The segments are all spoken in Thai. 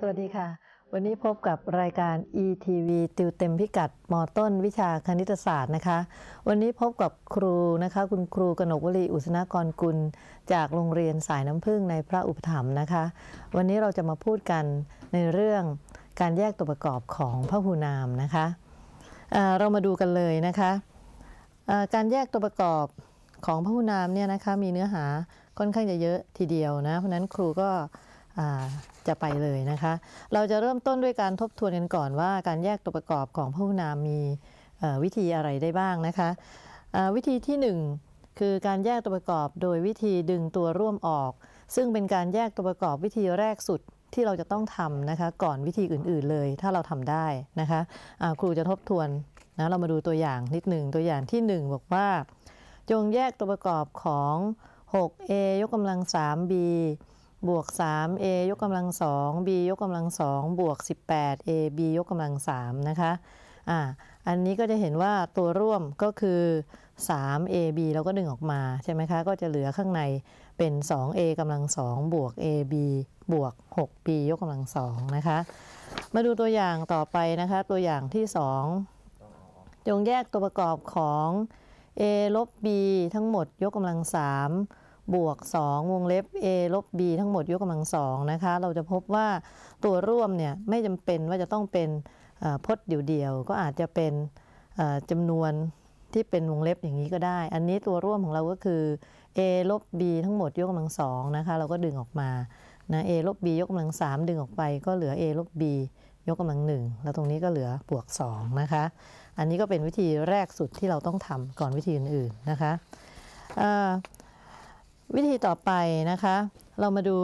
สวัสดีค่ะ วันนี้พบกับรายการ ETV ติวเต็มพิกัดมอต้นวิชาคณิตศาสตร์นะคะ วันนี้พบกับครูนะคะคุณครูกนกวลีอุสนากรกุลจากโรงเรียนสายน้ำพึ่งในพระอุปถัมภ์นะคะ วันนี้เราจะมาพูดกันในเรื่องการแยกตัวประกอบของพหูนามนะคะเเรามาดูกันเลยนะคะ การแยกตัวประกอบของพหูนามเนี่ยนะคะมีเนื้อหาค่อนข้างจะเยอะทีเดียวนะ เพราะนั้นครูก็จะไปเลยนะคะ เราจะเริ่มต้นด้วยการทบทวนกันก่อนว่าการแยกตัวประกอบของพหุนามมีวิธีอะไรได้บ้างนะคะวิธีที่ 1 คือการแยกตัวประกอบโดยวิธีดึงตัวร่วมออก ซึ่งเป็นการแยกตัวประกอบวิธีแรกสุดที่เราจะต้องทำนะคะ ก่อนวิธีอื่นๆเลยถ้าเราทำได้นะคะะครูจะทบทวนนะเรามาดูตัวอย่างนิดหนึ่งตัวอย่างที่ 1บอกว่า จงแยกตัวประกอบของ 6a ยกกำลัง 3b บวก 3a ยกกำลัง 2b ยกกำลัง2บวก 18ab ยกกำลัง3นะคะ อ่า อันนี้ก็จะเห็นว่าตัวร่วมก็คือ 3ab แล้วก็ดึงออกมา ใช่ไหมคะ ก็จะเหลือข้างในเป็น 2a กำลัง2บวก ab บวก 6b ยกกำลัง2นะคะ มาดูตัวอย่างต่อไปนะคะ ตัวอย่างที่ 2 จงแยกตัวประกอบของ a ลบ b ทั้งหมด ยกกำลัง 3บวก2วงเล็บ a ลบ b ทั้งหมดยกกำลังสองนะคะ เราจะพบว่าตัวร่วมเนี่ยไม่จำเป็นว่าจะต้องเป็นพจน์เดี่ยวๆก็อาจจะเป็นจำนวนที่เป็นวงเล็บอย่างนี้ก็ได้ อันนี้ตัวร่วมของเราก็คือ a ลบ b ทั้งหมดยกกำลังสองนะคะ เราก็ดึงออกมานะ a ลบ b ยกกำลังสามดึงออกไป ก็เหลือ a ลบ b ยกกำลังหนึ่งแล้วตรงนี้ก็เหลือบวก2นะคะ อันนี้ก็เป็นวิธีแรกสุดที่เราต้องทำก่อนวิธีอื่นๆนะคะวิธีต่อไปนะคะ เรามาดู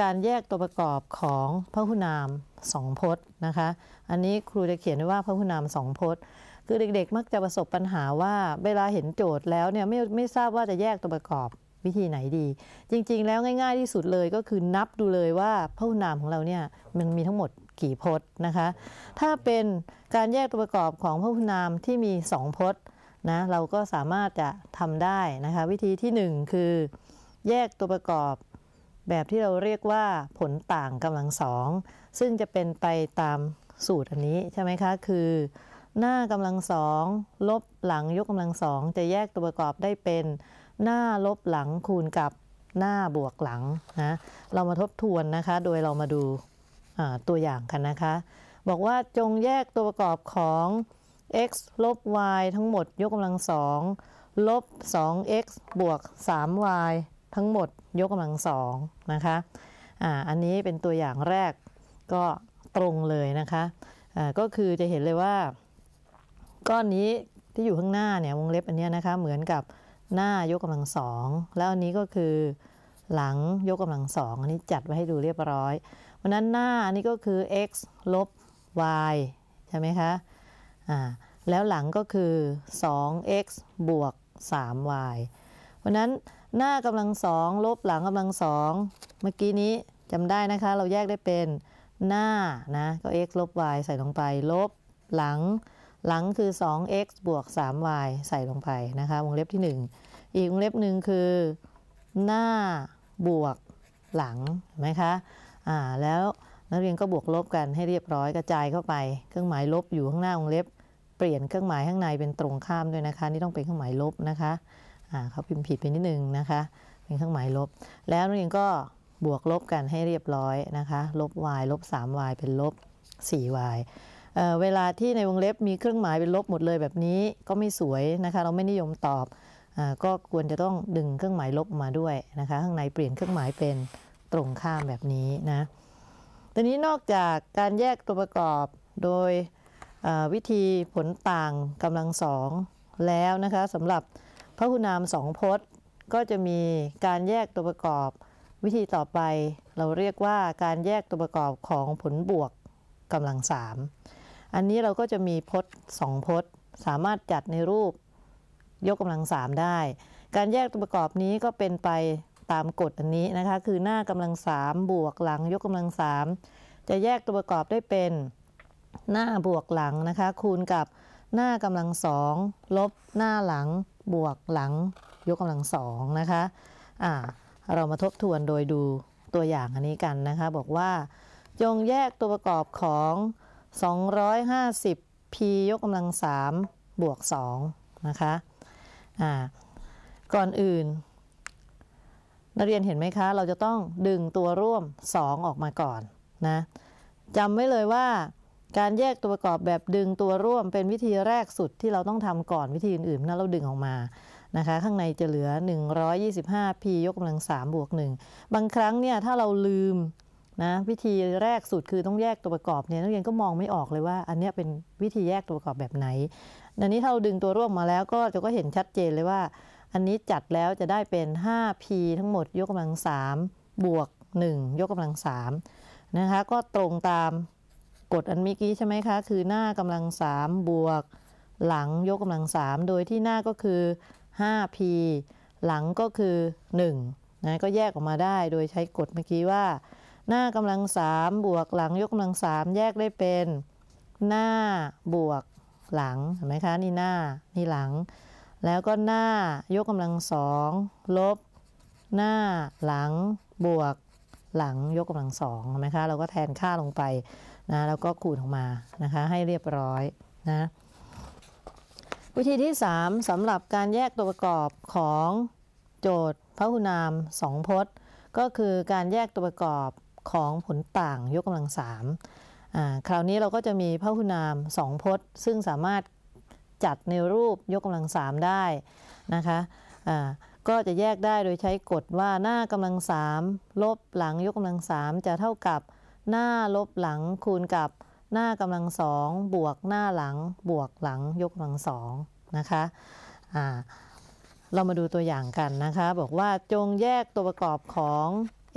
การแยกตัวประกอบของพหุนามสองพจน์นะคะ อันนี้ครูจะเขียนไว้ว่าพหุนามสองพจน์ คือเด็กๆ มักจะประสบปัญหาว่าเวลาเห็นโจทย์แล้วเนี่ยไม่ไม่ทราบว่าจะแยกตัวประกอบวิธีไหนดี จริงๆแล้วง่ายๆที่สุดเลยก็คือนับดูเลยว่าพหุนามของเราเนี่ยมันมีทั้งหมดกี่พจน์นะคะ ถ้าเป็นการแยกตัวประกอบของพหุนามที่มีสองพจน์นะเราก็สามารถจะทำได้นะคะวิธีที่หนึ่งคือแยกตัวประกอบ แบบที่เราเรียกว่าผลต่างกำลังสอง ซึ่งจะเป็นไปตามสูตรอันนี้ ใช่ไหมคะ คือหน้ากำลังสองลบหลังยกกำลังสองจะแยกตัวประกอบได้เป็น หน้าลบหลังคูณกับหน้าบวกหลังนะ เรามาทบทวนนะคะ โดยเรามาดูตัวอย่างกันนะคะ บอกว่าจงแยกตัวประกอบของ x ลบ y ทั้งหมดยกกำลังสองลบ 2x บวก 3y ทั้งหมดยกกำลังสองนะคะอ่าอันนี้เป็นตัวอย่างแรกก็ตรงเลยนะคะอ่าก็คือจะเห็นเลยว่า ก้อนนี้ที่อยู่ข้างหน้าเนี่ยวงเล็บอันนี้นะคะเหมือนกับหน้ายกกำลังสองแล้วอันนี้ก็คือหลังยกกำลังสองอันนี้จัดไว้ให้ดูเรียบร้อยวันนั้นหน้าอันนี้ก็คือ x ลบ y ใช่ไหมคะอ่าแล้วหลังก็คือ 2x บวก 3y เพราะนั้นหน้ากำลังสองลบหลังกำลังสองเมื่อกี้นี้จำได้นะคะเราแยกได้เป็นหน้านะก็ x ลบ y ใส่ลงไป ลบหลัง หลังคือ 2x บวก 3y ใส่ลงไปนะคะวงเล็บที่ 1 อีกวงเล็บหนึ่งคือหน้าบวกหลังนไหมคะอ่าแล้วนักเรียนก็บวกลบกันให้เรียบร้อยกระจายเข้าไปเครื่องหมายลบอยู่ข้างหน้าวงเล็บเปลี่ยนเครื่องหมายข้างในเป็นตรงข้ามด้วยนะคะ นี่ต้องเป็นเครื่องหมายลบนะคะเขาพิมพ์ผิดไปนิดนึงนะคะ เป็นเครื่องหมายลบ แล้วนักเรียนก็บวกลบกันให้เรียบร้อยนะคะลบ y ลบ 3y เป็นลบ 4y เเวลาที่ในวงเล็บมีเครื่องหมายเป็นลบหมดเลยแบบนี้ก็ไม่สวยนะคะ เราไม่นิยมตอบ ก็ควรจะต้องดึงเครื่องหมายลบมาด้วยนะคะ ข้างในเปลี่ยนเครื่องหมายเป็นตรงข้ามแบบนี้นะตอนนี้นอกจากการแยกตัวประกอบโดยวิธีผลต่างกำลังสองแล้วนะคะสำหรับพระคุณนามสองพจน์ก็จะมีการแยกตัวประกอบ วิธีต่อไปเราเรียกว่าการแยกตัวประกอบของผลบวกกำลังสามอันนี้เราก็จะมีพจน์สองพจน์สามารถจัดในรูปยกกำลังสามได้ การแยกตัวประกอบนี้ก็เป็นไปตามกฎอันนี้นะคะ คือหน้ากำลังสามบวกหลัง ยกกำลังสามจะแยกตัวประกอบได้เป็น หน้าบวกหลังนะคะคูณกับหน้ากำลังสองลบหน้าหลังบวกหลังยกกำลังสองนะคะาเรามาทบทวนโดยดูตัวอย่างอันนี้กันนะคะ บอกว่า จงแยกตัวประกอบของ 250p ยกกำลังสามบวก2นะคะก่อนอื่นนักเรียนเห็นไหมคะ เราจะต้องดึงตัวร่วม 2 ออกมาก่อน นะ จำไว้เลยว่าการแยกตัวประกอบแบบดึงตัวร่วม เป็นวิธีแรกสุดที่เราต้องทำก่อนวิธีอื่นๆนั้นเราดึงออกมานะคะข้างในจะเหลือ 125p ยกกำลัง3บวก1บางครั้งเนี่ยถ้าเราลืมนะวิธีแรกสุดคือต้องแยกตัวประกอบเนี่ยนักเรียนก็มองไม่ออกเลยว่า อันนี้เป็นวิธีแยกตัวประกอบแบบไหนอันนี้ถ้าเราดึงตัวร่วมมาแล้ว ก็จะก็เห็นชัดเจนเลยว่า อันนี้จัดแล้วจะได้เป็น 5p ทั้งหมดยกกำลัง3บวก1ยกกำลัง3นะคะก็ตรงตามกฎอันเมื่อกี้ใช่ไหมคะ คือหน้ากำลังสามบวก หลังยกกำลังสามโดยที่หน้าก็คือ 5p หลังก็คือ1นะก็แยกออกมาได้ โดยใช้กฎเมื่อกี้ว่า หน้ากำลังสามบวกหลัง ยกกำลังสามแยกได้เป็นหน้าบวกหลังเห็นไหมคะนี่หน้านี่หลัง แล้วก็หน้ายกกำลังสองลบ หน้าหลัง บวกหลังยกกำลังสองเห็นไหมคะเราก็แทนค่าลงไปนะแล้วก็ขูดออกมานะคะให้เรียบร้อยนะวิธีที่ 3 สำหรับการแยกตัวประกอบของโจทย์พหุนามสองพจน์ ก็คือการแยกตัวประกอบของผลต่างยกกำลังสามคราวนี้เราก็จะมีพหุนามสองพจน์ซึ่งสามารถจัดในรูปยกกำลังสามได้นะคะะก็จะแยกได้โดยใช้กฎว่าหน้ากำลังสามลบหลังยกกำลังสามจะเท่ากับหน้าลบหลังคูณกับหน้ากำลังสองบวกหน้าหลัง บวกหลัง ยกกำลังสองนะคะอ่าเรามาดูตัวอย่างกันนะคะ บอกว่าจงแยกตัวประกอบของ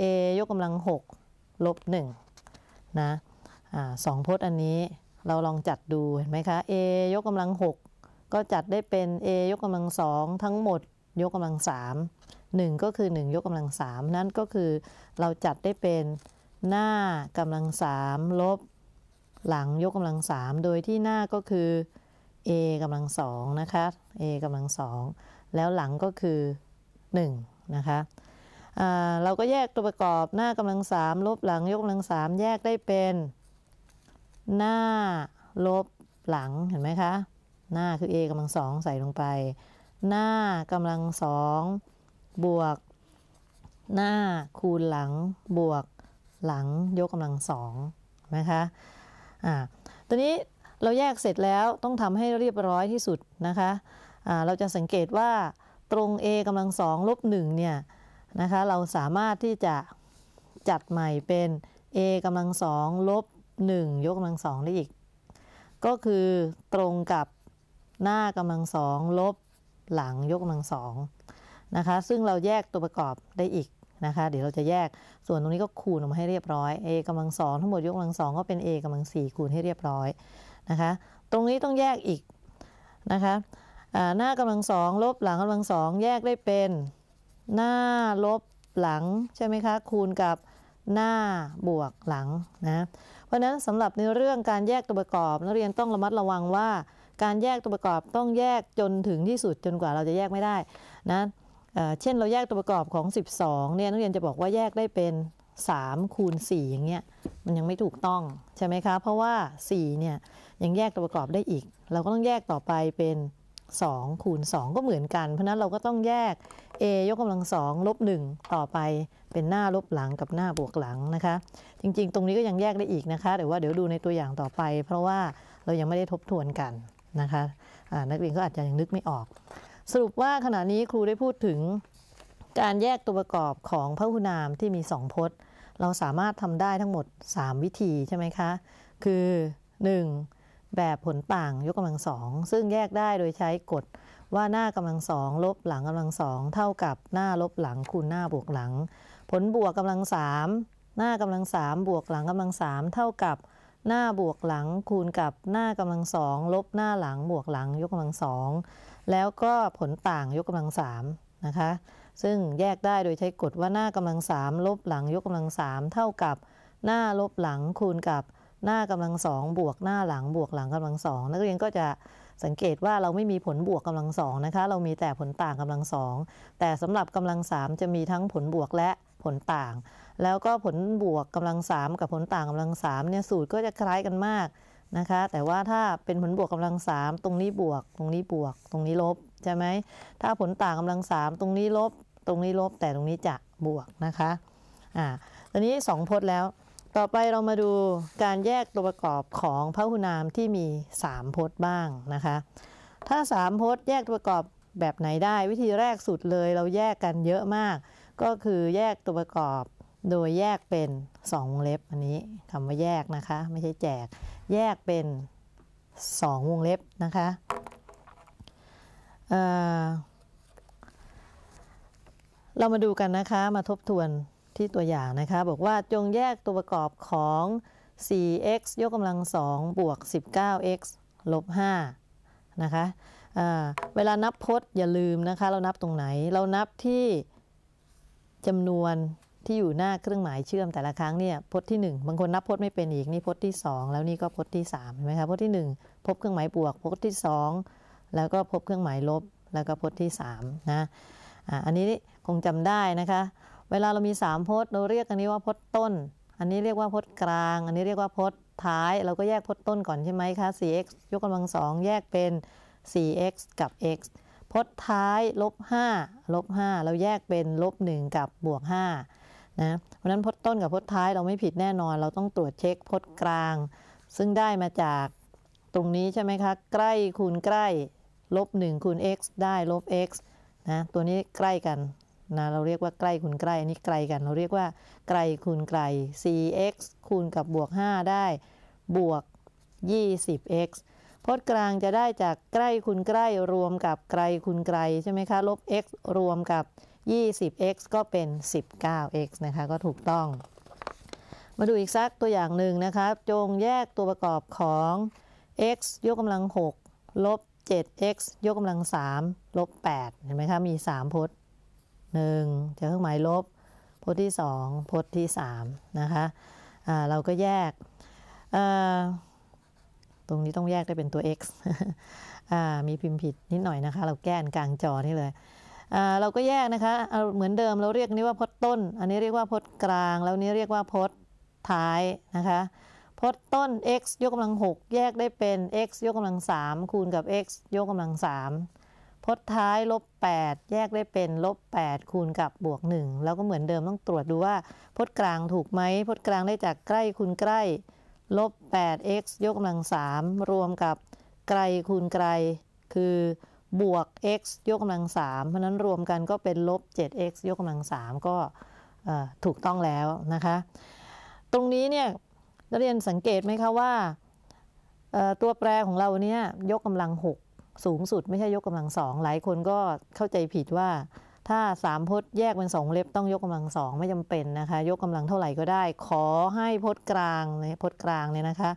a ยกกำลัง6ลบ1นะอ่สองพจน์อันนี้เราลองจัดดูเห็นไหมคะ a ยกกำลัง 6 ก็จัดได้เป็น a ยกกำลังสองทั้งหมด ยกกำลังสามหนึ่งก็คือ 1 ยกกำลังสามนั่นก็คือเราจัดได้เป็นหน้ากำลังสามลบ หลังยกกำลังสาม โดยที่หน้าก็คือ a กำลังสองนะคะ a กำลังสอง แล้วหลังก็คือ1นะคะ เราก็แยกตัวประกอบหน้ากำลังสามลบหลังยกกำลังสามแยกได้เป็น หน้าลบหลัง เห็นไหมคะ หน้าคือ a กำลังสองใส่ลงไป หน้ากำลังสอง บวก หน้าคูณหลังบวกหลัง ยกกำลังสองนะคะอ่าตอนนี้เราแยกเสร็จแล้วต้องทำให้เรียบร้อยที่สุดนะคะอ่าเราจะสังเกตว่าตรง a กำลังสองลบหนึ่งเนี่ยนะคะเราสามารถที่จะจัดใหม่เป็น a กำลังสองลบหนึ่งยกกำลังสองได้อีก ก็คือตรงกับหน้ากำลังสองลบหลังยกกำลังสองนะคะซึ่งเราแยกตัวประกอบได้อีกนะคะเดี๋ยวเราจะแยกส่วนตรงนี้ก็คูณออกมาให้เรียบร้อย a กำลังสองทั้งหมดยกกำลังสองก็เป็น a กำลังสี่คูณให้เรียบร้อย นะคะ ตรงนี้ต้องแยกอีก นะคะหน้ากำลังสองลบหลังกำลังสองแยกได้เป็นหน้าลบหลัง ใช่ไหมคะ คูณกับหน้าบวกหลังนะเพราะฉะนั้นสำหรับในเรื่องการแยกตัวประกอบนักเรียนต้องระมัดระวังว่า การแยกตัวประกอบต้องแยกจนถึงที่สุดจนกว่าเราจะแยกไม่ได้นะเช่นเราแยกตัวประกอบของ 12 เนี่ยนักเรียนจะบอกว่าแยกได้เป็น 3 คูณ4อย่างเงี้ยมันยังไม่ถูกต้องใช่ไหมคะเพราะว่า4เนี่ยยังแยกตัวประกอบได้อีก เราก็ต้องแยกต่อไปเป็น 2 คูณ 2 ก็เหมือนกัน เพราะนั้นเราก็ต้องแยก a ยกกำลังสองลบ1ต่อไปเป็นหน้าลบหลังกับหน้าบวกหลังนะคะจริงๆ ตรงนี้ก็ยังแยกได้อีกนะคะแต่ว่าเดี๋ยวดูในตัวอย่างต่อไป เพราะว่าเรายังไม่ได้ทบทวนกันนะคะะนักเรียนก็อาจจะยังนึกไม่ออกสรุปว่าขณะนี้ครูได้พูดถึง การแยกตัวประกอบของพหุนามที่มีสองพจน์ เราสามารถทำได้ทั้งหมด 3 วิธีใช่ไหมคะ คือ 1. แบบผลต่าง ยกกำลังสองซึ่งแยกได้โดยใช้กฎว่าหน้ากำลังสองลบหลังกำลังสองเท่ากับหน้าลบหลังคูณหน้าบวกหลัง ผลบวกกำลังสามหน้ากำลังสามบวกหลังกำลังสามเท่ากับหน้าบวกหลัง คูณกับหน้ากำลังสองลบหน้าหลัง บวกหลัง ยกกำลังสองแล้วก็ผลต่างยกกำลังสามนะคะ ซึ่งแยกได้โดยใช้กฎว่าหน้ากำลังสามลบหลังยกกำลังสามเท่ากับ หน้าลบหลังคูณกับหน้ากำลังสองบวกหน้าหลังบวกหลังกำลังสองนักเรียนก็จะสังเกตว่าเราไม่มีผลบวกกำลังสองนะคะเรามีแต่ผลต่างกำลังสองแต่สำหรับกำลังสามจะมีทั้งผลบวกและผลต่าง แล้วก็ผลบวกกำลังสามกับผลต่างกำลังสามเนี่ยสูตรก็จะคล้ายกันมากนะคะแต่ว่าถ้าเป็นผลบวกกำลังสามตรงนี้บวกตรงนี้บวก ตรงนี้ลบ ใช่ไหม ถ้าผลต่างกำลังสามตรงนี้ลบตรงนี้ลบแต่ตรงนี้จะบวกนะคะอ่าตอนนี้สองพจน์แล้ว ต่อไปเรามาดูการแยกตัวประกอบของพหุนามที่มีสามพจน์บ้างนะคะ ถ้าสามพจน์แยกตัวประกอบแบบไหนได้ วิธีแรกสุดเลยเราแยกกันเยอะมาก ก็คือแยกตัวประกอบโดยแยกเป็น2วงเล็บอันนี้คำว่าแยกนะคะ ไม่ใช่แจกแยกเป็น 2 วงเล็บนะคะเเรามาดูกันนะคะ มาทบทวนที่ตัวอย่างนะคะ บอกว่าจงแยกตัวประกอบของ 4x ยกกำลัง2บวก 19x ลบ5นะคะเวลานับพจน์อย่าลืมนะคะ เรานับตรงไหนเรานับที่จำนวนที่อยู่หน้าเครื่องหมายเชื่อมแต่ละครั้งเนี่ยพจน์ที่ 1 บางคนนับพจน์ไม่เป็นอีกนี่พจน์ที่ 2 แล้วนี่ก็พจน์ที่3เห็นไหมคะพจน์ที่ 1 พบเครื่องหมายบวกพจน์ที่ 2 แล้วก็พบเครื่องหมายลบ แล้วก็พจน์ที่3นะอันนี้คงจำได้นะคะเวลาเรามี 3 พจน์เราเรียกอันนี้ว่าพจน์ต้น อันนี้เรียกว่าพจน์กลาง อันนี้เรียกว่าพจน์ท้าย เราก็แยกพจน์ต้นก่อนใช่ไหมคะ 4x ยกกำลังสองแยกเป็น 4x กับ x พจน์ท้ายลบ5ลบ5เราแยกเป็นลบ1กับบวก5นะเพราะนั้นพจน์ต้นกับพจน์ท้ายเราไม่ผิดแน่นอน เราต้องตรวจเช็คพจน์กลาง ซึ่งได้มาจากตรงนี้ใช่ไหมคะใกล้คูณใกล้ ลบ1คูณ x ได้ลบ x นะตัวนี้ใกล้กันนะเราเรียกว่าใกล้คูณใกล้อันนี้ไกลกัน เราเรียกว่าไกลคูณไกล c x คูณกับบวก5ได้บวก 20x พจน์กลางจะได้จากใกล้คูณใกล้รวมกับไกลคูณไกลใช่ไหมคะลบ x รวมกับ 20x ก็เป็น 19x นะคะ ก็ถูกต้อง มาดูอีกสักตัวอย่างหนึ่งนะครับจงแยกตัวประกอบของ x ยกกำลัง 6 ลบ 7x ยกกำลัง 3 ลบ8เห็นไหมคะ มี 3 พจน์1จะเครื่องหมายลบ พจน์ที่ 2 พจน์ที่ 3 นะคะะเราก็แยก ตรงนี้ต้องแยกได้เป็นตัว x มีพิมพ์ผิดนิดหน่อยนะคะ เราแก้นกลางจอนี่เลยเราก็แยกนะคะเหมือนเดิมเราเรียกนี้ว่าพจน์ต้น อันนี้เรียกว่าพจน์กลาง แล้วนี้เรียกว่าพจน์ท้ายนะคะ พจน์ต้น x ยกกำลัง 6 แยกได้เป็น x ยกกำลัง3คูณกับ x ยกกำลัง3พจน์ท้ายลบ8แยกได้เป็นลบ8คูณกับบวก1แล้วก็เหมือนเดิมต้องตรวจดูว่า พจน์กลางถูกไหม พจน์กลางได้จากใกล้คูณใกล้ลบ 8x ยกกำลัง3รวมกับไกลคูณไกล คือบวก x ยกกำลังสามเพราะนั้นรวมกันก็เป็นลบ 7x ยกกำลังสามก็ถูกต้องแล้วนะคะตรงนี้เนี่ยนักเรียนสังเกตไหมคะว่าตัวแปรของเราเนี่ยยกกำลัง 6 สูงสุด ไม่ใช่ยกกำลังสองหลายคนก็เข้าใจผิดว่าถ้าสามพจน์แยกเป็นสองเล็บต้องยกกำลังสองไม่จำเป็นนะคะยกกำลังเท่าไหร่ก็ได้ขอให้พจน์กลางในพจน์กลางเนี่ยนะคะ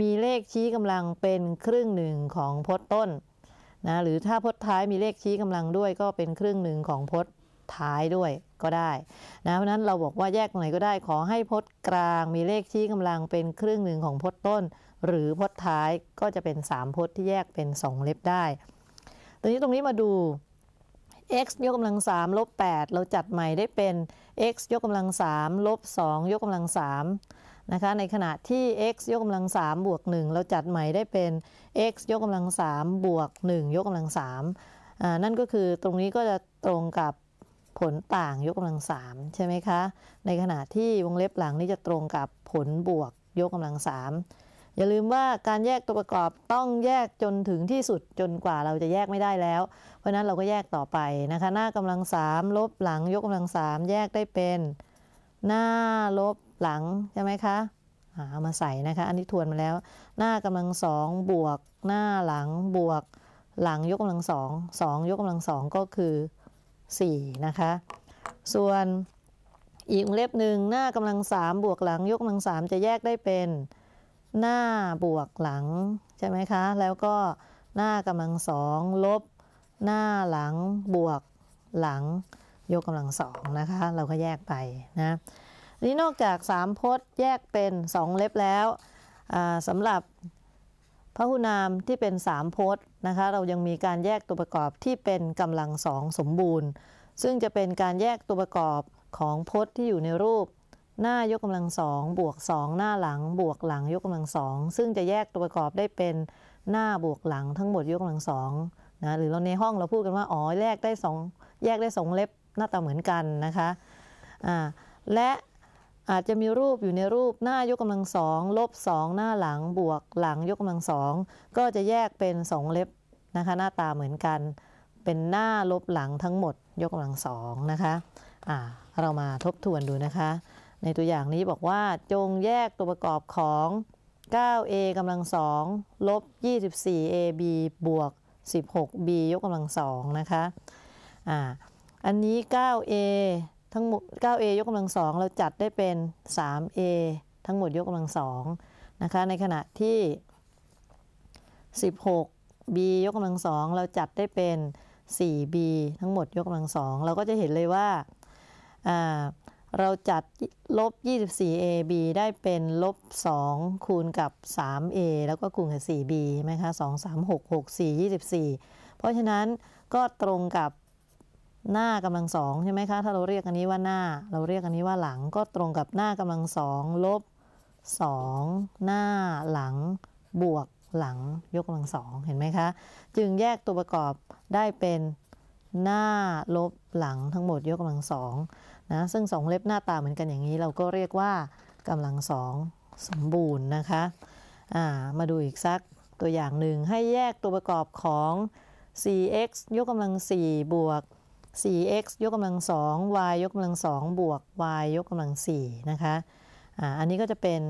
มีเลขชี้กำลังเป็นครึ่งหนึ่งของพจน์ต้นนะหรือถ้าพจน์ท้ายมีเลขชี้กำลังด้วยก็เป็นครึ่งหนึ่งของพจน์ท้ายด้วยก็ได้นะเพราะนั้นเราบอกว่าแยกตรงไหนก็ได้ ขอให้พจน์กลางมีเลขชี้กำลังเป็นครึ่งหนึ่งของพจน์ต้น หรือพจน์ท้ายก็จะเป็น 3พจน์ที่แยกเป็น 2 เล็บได้ตรงนี้ตรงนี้มาดู x ยกกำลัง3ลบ8เราจัดใหม่ได้เป็น x ยกกำลัง3ลบ2ยกกำลัง3นะคะในขณะที่ x ยกกำลัง3บวก 1 เราจัดใหม่ได้เป็น x ยกกำลัง3บวก1ยกกำลัง3นั่นก็คือตรงนี้ก็จะตรงกับผลต่างยกกำลัง3ใช่ไหมคะ ในขณะที่วงเล็บหลังนี้จะตรงกับผลบวกยกกำลัง3 อย่าลืมว่าการแยกตัวประกอบต้องแยกจนถึงที่สุดจนกว่าเราจะแยกไม่ได้แล้ว เพราะนั้นเราก็แยกต่อไปนะคะหน้ากำลัง 3 ลบหลังยกกำลัง 3 แยกได้เป็นหน้า ลบหลัง ใช่ไหมคะเอามาใส่นะคะ อันนี้ทวนมาแล้ว หน้ากำลังสองบวกหน้าหลัง บวกหลัง ยกกำลังสองสองยกกำลังสองก็คือ4นะคะส่วนอีกวงเล็บหนึ่งหน้ากำลังสามบวกหลัง ยกกำลังสามจะแยกได้เป็นหน้าบวกหลัง ใช่ไหมคะแล้วก็หน้ากำลังสองลบหน้าหลัง บวกหลัง ยกกำลังสองนะคะ เราก็แยกไปนะนี่นอกจากสามพจน์แยกเป็นสองเล็บแล้วสำหรับพหุนามที่เป็นสามพจน์นะคะเรายังมีการแยกตัวประกอบที่เป็นกำลังสองสมบูรณ์ ซึ่งจะเป็นการแยกตัวประกอบของพจน์ที่อยู่ในรูป หน้ายกกำลังสองบวกสองหน้าหลังบวกหลังยกกำลังสองซึ่งจะแยกตัวประกอบได้เป็นหน้าบวกหลังทั้งหมดยกกำลังสองนะหรือเราในห้องเราพูดกันว่าอ๋อแยกได้สองแยกได้สองเล็บหน้าตาเหมือนกันนะคะและอาจจะมีรูปอยู่ในรูปหน้ายกกำลังสองลบสองหน้าหลังบวกหลังยกกำลังสองก็จะแยกเป็นสองเล็บนะคะ หน้าตาเหมือนกัน เป็นหน้าลบหลังทั้งหมด ยกกำลังสองนะคะอ่าเรามาทบทวนดูนะคะ ในตัวอย่างนี้บอกว่าจงแยกตัวประกอบของ 9a กำลังสองลบ 24ab บวก 16b ยกกำลังสองนะคะอ่าอันนี้ 9a ทั้งหมด 9a ยกกำลังสอง เราจัดได้เป็น 3a ทั้งหมดยกกำลังสองนะคะ ในขณะที่ 16b ยกกำลังสอง เราจัดได้เป็น 4b ทั้งหมดยกกำลังสอง เราก็จะเห็นเลยว่า เราจัดลบ 24ab ได้เป็นลบ 2 คูณกับ 3a แล้วก็คูณกับ 4b ใช่ไหมคะ 2 3 6 6 4 24 เพราะฉะนั้นก็ตรงกับหน้ากำลังสองใช่ไหมคะ ถ้าเราเรียกอันนี้ว่าหน้า เราเรียกอันนี้ว่าหลังก็ตรงกับหน้ากำลังสองลบสองหน้าหลังบวกหลัง ยกกำลังสองเห็นไหมคะ จึงแยกตัวประกอบได้เป็นหน้าลบหลังทั้งหมดยกกำลังสองนะซึ่งสองเล็บหน้าตาเหมือนกันอย่างนี้ เราก็เรียกว่ากำลังสองสมบูรณ์นะคะมาดูอีกสักตัวอย่างหนึ่งให้แยกตัวประกอบของ 4x ยกกำลัง4บวก 4x ยกกำลังสอง y ยกกำลังสอง บวก y ยกกำลังสี่นะคะออันนี้ก็จะเป็น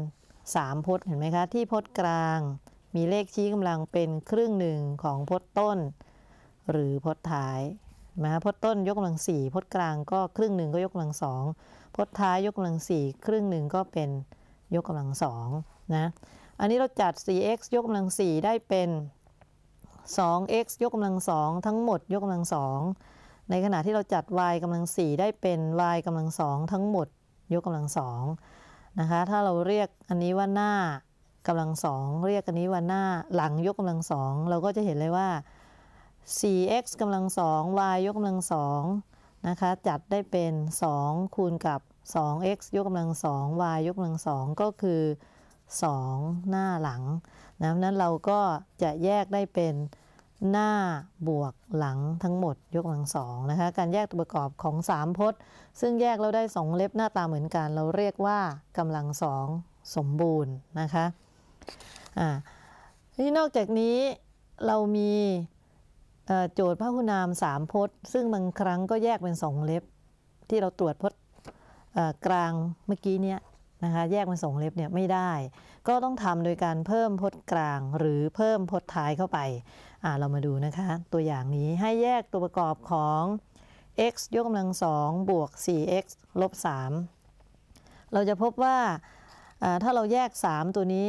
3 พจน์ เห็นไหมคะ ที่พจน์กลางมีเลขชี้กำลังเป็นครึ่งหนึ่งของพจน์ต้น หรือพจน์ท้ายนะพจน์ต้น ยกกำลังสี่พจน์กลางก็ครึ่งหนึ่งก็ยกกำลังสอง พจน์ท้ายยกกำลังสี่ครึ่งหนึ่งก็เป็นยกกำลังสองนะ อันนี้เราจัด 4x ยกกำลังสี่ได้เป็น 2x ยกกำลังสองทั้งหมดยกกำลังสองในขณะ ที่เราจัด y กำลัง 4 ได้เป็น y กำลัง 2 ทั้งหมด ยกกำลัง 2 นะคะ ถ้าเราเรียก อันนี้ว่าหน้ากำลัง 2 เรียกอันนี้ว่าหน้าหลังยกกำลัง 2 เราก็จะเห็นเลยว่า 4x กำลัง2 y ยกกำลัง2นะคะ จัดได้เป็น 2 คูณกับ 2x ยกกำลัง2 y ยกกำลัง 2 ก็คือ 2 หน้าหลังนะนั้นเราก็จะแยกได้เป็นหน้าบวกหลังทั้งหมด ยกกำลังสองนะคะ การแยกตัวประกอบของสามพจน์ ซึ่งแยกแล้วได้สองเล็บหน้าตาเหมือนกันเราเรียกว่ากำลังสองสมบูรณ์นะคะอ่าที่นอกจากนี้เรามีโจทย์พหุนามสามพจน์ซึ่งบางครั้งก็แยกเป็นสองเล็บที่เราตรวจพจน์กลางเมื่อกี้เนี้ยนะคะแยกเป็นสองเล็บเนี่ยไม่ได้ก็ต้องทำโดยการเพิ่มพจน์กลางหรือเพิ่มพจน์ท้ายเข้าไป เรามาดูนะคะ ตัวอย่างนี้ให้แยกตัวประกอบของ x ยกกำลังสองบวก 4x ลบ3เราจะพบว่าถ้าเราแยก 3 ตัวนี้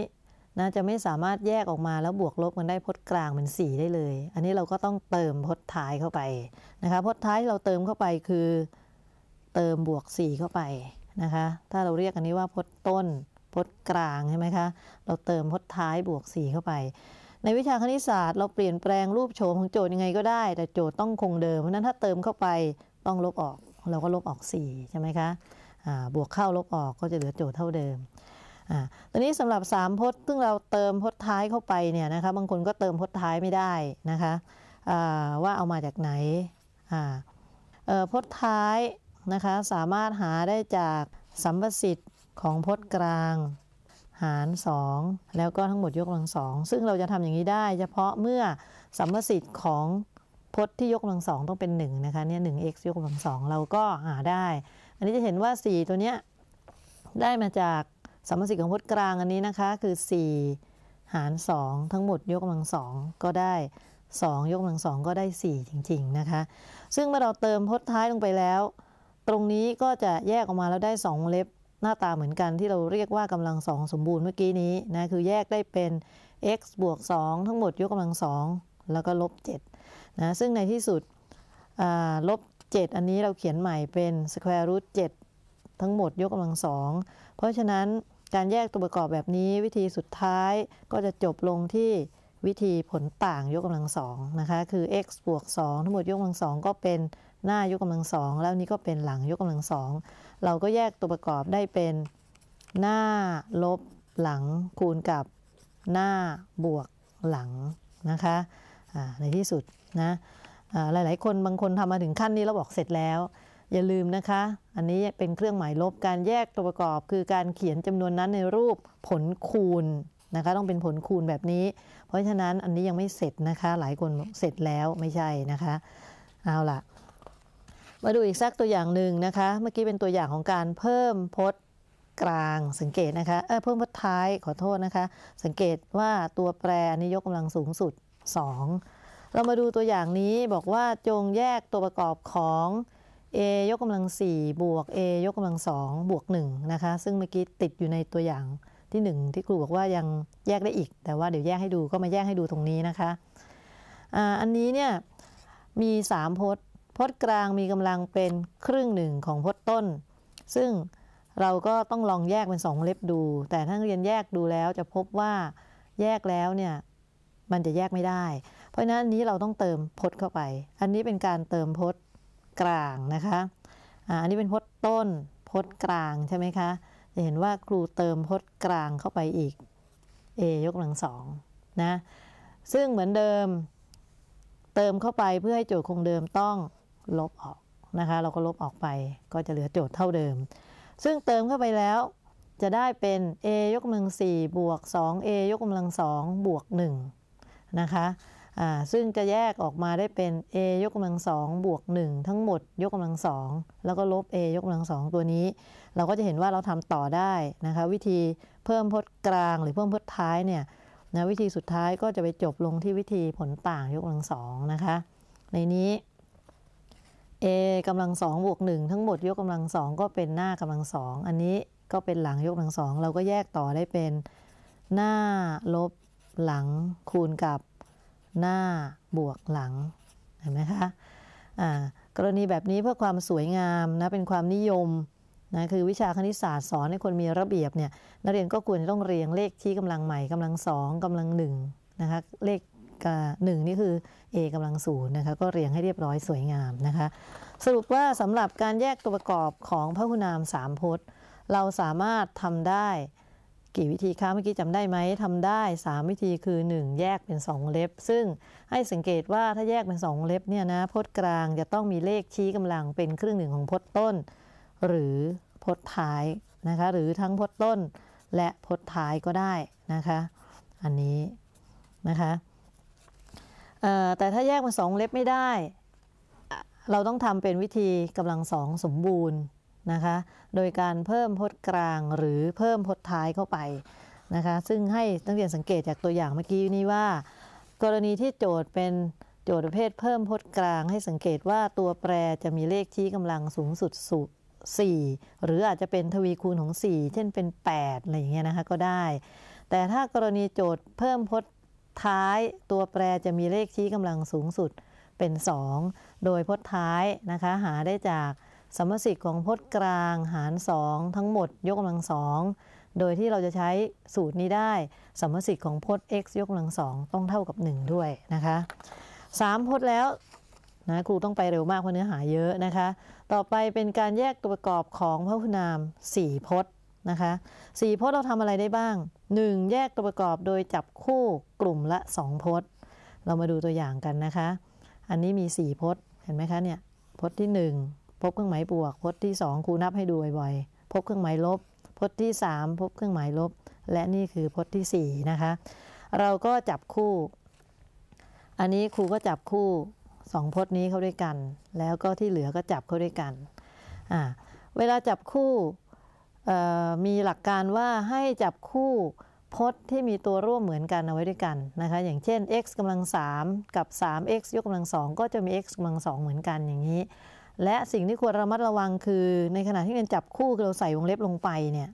นะจะไม่สามารถแยกออกมาแล้วบวกลบมันได้พจน์กลางเป็น 4 ได้เลย อันนี้เราก็ต้องเติมพจน์ท้ายเข้าไปนะคะพจน์ท้ายเราเติมเข้าไปคือ เติมบวก4 เข้าไป นะคะ ถ้าเราเรียกอันนี้ว่าพจน์ต้นพจน์กลางใช่ไหมคะ เราเติมพจน์ท้ายบวก4เข้าไป ในวิชาคณิตศาสตร์เราเปลี่ยนแปลงรูปโฉมของโจทย์ยังไงก็ได้ แต่โจทย์ต้องคงเดิมเพราะนั้นถ้าเติมเข้าไปต้องลบออก เราก็ลบออก4ใช่ไหมคะ บวกเข้าลบออกก็จะเหลือโจทย์เท่าเดิมตอนนี้สำหรับ 3พจน์ ซึ่งเราเติมพจน์ท้ายเข้าไปเนี่ยนะคะ บางคนก็เติมพจน์ท้ายไม่ได้นะคะว่าเอามาจากไหนพจน์ท้ายนะคะสามารถหาได้จากสัมประสิทธิของพจน์กลางหาร 2 แล้วก็ทั้งหมดยกกำลังสองซึ่งเราจะทำอย่างนี้ได้ เฉพาะเมื่อสัมประสิทธิ์ของพจน์ที่ยกกำลังสองต้องเป็น 1นะคะเนี่ยหนึ่ง์ยกกำลังสองเราก็หาได้ อันนี้จะเห็นว่า 4 ตัวเนี้ยได้มาจากสัมประสิทธิ์ของพจน์กลางอันนี้นะคะคือ 4 หาร 2 ทั้งหมดยกกำลังสองก็ได้ 2 ยกกำลังสองก็ได้ 4 จริงๆนะคะซึ่งเมื่อเราเติมพจน์ท้ายลงไปแล้ว ตรงนี้ก็จะแยกออกมาแล้วได้ 2 เล็บหน้าตาเหมือนกันที่เราเรียกว่ากำลังสองสมบูรณ์เมื่อกี้นี้นะคือแยกได้เป็น x บวก 2 ทั้งหมดยกกำลังสอง แล้วก็ลบ7นะ ซึ่งในที่สุดลบ 7 อันนี้เราเขียนใหม่เป็น square root 7ทั้งหมดยกกำลังสอง เพราะฉะนั้นการแยกตัวประกอบแบบนี้ วิธีสุดท้ายก็จะจบลงที่วิธีผลต่างยกกำลังสองนะคะ คือ x บวก 2 ทั้งหมดยกกำลังสองก็เป็นหน้ายกกำลังสองแล้วนี้ก็เป็นหลังยกกำลังสอง เราก็แยกตัวประกอบได้เป็นหน้าลบหลัง คูณกับหน้าบวกหลังนะคะในที่สุดนะหลายๆคนบางคนทำมาถึงขั้นนี้เราบอกเสร็จแล้ว อย่าลืมนะคะ อันนี้เป็นเครื่องหมายลบการแยกตัวประกอบ คือการเขียนจำนวนนั้นในรูปผลคูณนะคะต้องเป็นผลคูณแบบนี้ เพราะฉะนั้นอันนี้ยังไม่เสร็จนะคะหลายคนเสร็จแล้วไม่ใช่นะคะเอาล่ะมาดูอีกสักตัวอย่างหนึ่งนะคะ เมื่อกี้เป็นตัวอย่างของการเพิ่มพจน์กลางสังเกตนะคะเเพิ่มพจน์ท้ายขอโทษนะคะ สังเกตว่าตัวแปรนี้ยกกำลังสูงสุด 2 เรามาดูตัวอย่างนี้บอกว่าจงแยกตัวประกอบของ a ยกกำลัง4บวก a ยกกำลัง2บวก1นะคะ ซึ่งเมื่อกี้ติดอยู่ในตัวอย่างที่ 1 ที่ครูบอกว่ายังแยกได้อีก แต่ว่าเดี๋ยวแยกให้ดูก็มาแยกให้ดูตรงนี้นะคะออันนี้เนี่ยมี 3 พจน์พจน์กลางมีกำลังเป็นครึ่งหนึ่งของพจน์ต้น ซึ่งเราก็ต้องลองแยกเป็นสองเล็บดู แต่ถ้าเรียนแยกดูแล้วจะพบว่าแยกแล้วเนี่ยมันจะแยกไม่ได้ เพราะนั้นอันนี้เราต้องเติมพจน์เข้าไป อันนี้เป็นการเติมพจน์กลางนะคะอันนี้เป็นพจน์ต้นพจน์กลางใช่ไหมคะจะเห็นว่าครูเติมพจน์กลางเข้าไปอีก a ยกกำลังสองนะ ซึ่งเหมือนเดิมเติมเข้าไปเพื่อให้โจทย์คงเดิมต้องลบออกนะคะเราก็ลบออกไปก็จะเหลือโจทย์เท่าเดิม ซึ่งเติมเข้าไปแล้วจะได้เป็น a ยกกำลัง4บวก 2a ยกกำลัง2บวก1นะคะซึ่งจะแยกออกมาได้เป็น a ยกกำลัง2บวก1ทั้งหมด ยกกำลัง2แล้วก็ลบ a ยกกำลัง2ตัวนี้ เราก็จะเห็นว่าเราทำต่อได้นะคะวิธีเพิ่มพจน์กลางหรือเพิ่มพจน์ท้ายเนี่ยนะวิธีสุดท้ายก็จะไปจบลงที่วิธีผลต่างยกกำลัง2นะคะในนี้เอกำลังสองบวกหนึ่งทั้งหมดยกกำลังสองก็เป็นหน้ากำลังสองอันนี้ก็เป็นหลังยกกำลังสองเราก็แยกต่อได้เป็นหน้าลบหลังคูณกับหน้าบวกหลังเห็นไหมคะอ่ากรณีแบบนี้เพื่อความสวยงามนะเป็นความนิยมนะคือวิชาคณิตศาสตร์สอนให้คนมีระเบียบเนี่ยนักเรียนก็ควรต้องเรียงเลขที่กำลังใหม่กำลังสองกำลังหนึ่งนะคะเลขหนึ่งนี่คือ A กำลังศูนย์นะคะ ก็เรียงให้เรียบร้อยสวยงามนะคะ สรุปว่าสำหรับการแยกตัวประกอบของพหุนามสามพจน์ เราสามารถทำได้ กี่วิธีคะ เมื่อกี้จำได้ไหมทำได้ 3 วิธีคือ 1 แยกเป็น 2 เล็บ ซึ่งให้สังเกตว่าถ้าแยกเป็น 2 เล็บเนี่ยนะ พจน์กลางจะต้องมีเลขชี้กำลังเป็นครึ่งหนึ่งของพจน์ต้น หรือพจน์ท้ายนะคะ หรือทั้งพจน์ต้น และพจน์ท้ายก็ได้นะคะ อันนี้นะคะแต่ถ้าแยกเป็นสองเล็บไม่ได้ เราต้องทำเป็นวิธีกำลังสองสมบูรณ์นะคะโดยการเพิ่มพดกลางหรือเพิ่มพดท้ายเข้าไปนะคะซึ่งให้นักเรียนสังเกตจากตัวอย่างเมื่อกี้นี้ว่า กรณีที่โจทย์เป็นโจทย์ประเภทเพิ่มพดกลางให้สังเกตว่าตัวแปรจะมีเลขชี้กำลังสูงสุดสุด 4 หรืออาจจะเป็นทวีคูณของ 4 เช่นเป็น8อะไรอย่างเงี้ยนะคะก็ได้ แต่ถ้ากรณีโจทย์เพิ่มพดท้าย ตัวแปรจะมีเลขชี้กำลังสูงสุดเป็น 2 โดยพจน์ท้ายนะคะหาได้จาก สมสิของพจน์กลางหาร 2 ทั้งหมดยกกำลังสองโดยที่เราจะใช้สูตรนี้ได้สมสิของพจน์ x ยกกำลังสองต้องเท่ากับ 1 ด้วยนะคะ3พจน์แล้วนะครูต้องไปเร็วมากเพราะเนื้อหาเยอะนะคะต่อไปเป็นการแยกตัวประกอบของพหุนาม 4พจน์นะคะสี่พจน์เราทำอะไรได้บ้าง 1. แยกตัวประกอบโดยจับคู่กลุ่มละ 2พจน์ เรามาดูตัวอย่างกันนะคะ อันนี้มี 4พจน์เห็นไหมคะเนี่ยพจน์ที่ 1 พบเครื่องหมายบวกพจน์ที่2ครูนับให้ดูบ่อยๆพบเครื่องหมายลบ พจน์ที่ 3 พบเครื่องหมายลบ และนี่คือพจน์ที่4นะคะเราก็จับคู่ อันนี้ครูก็จับคู่ 2 พจน์นี้เข้าด้วยกัน แล้วก็ที่เหลือก็จับเข้าด้วยกันเวลาจับคู่มีหลักการว่าให้จับคู่พจน์ที่มีตัวร่วมเหมือนกันเอาไว้ด้วยกันนะคะ อย่างเช่น x กำลัง3กับ 3x ยกกำลัง2ก็จะมี x กำลัง2เหมือนกันอย่างนี้ และสิ่งที่ควรระมัดระวังคือ ในขณะที่เราจับคู่เราใส่วงเล็บลงไปเนี่ย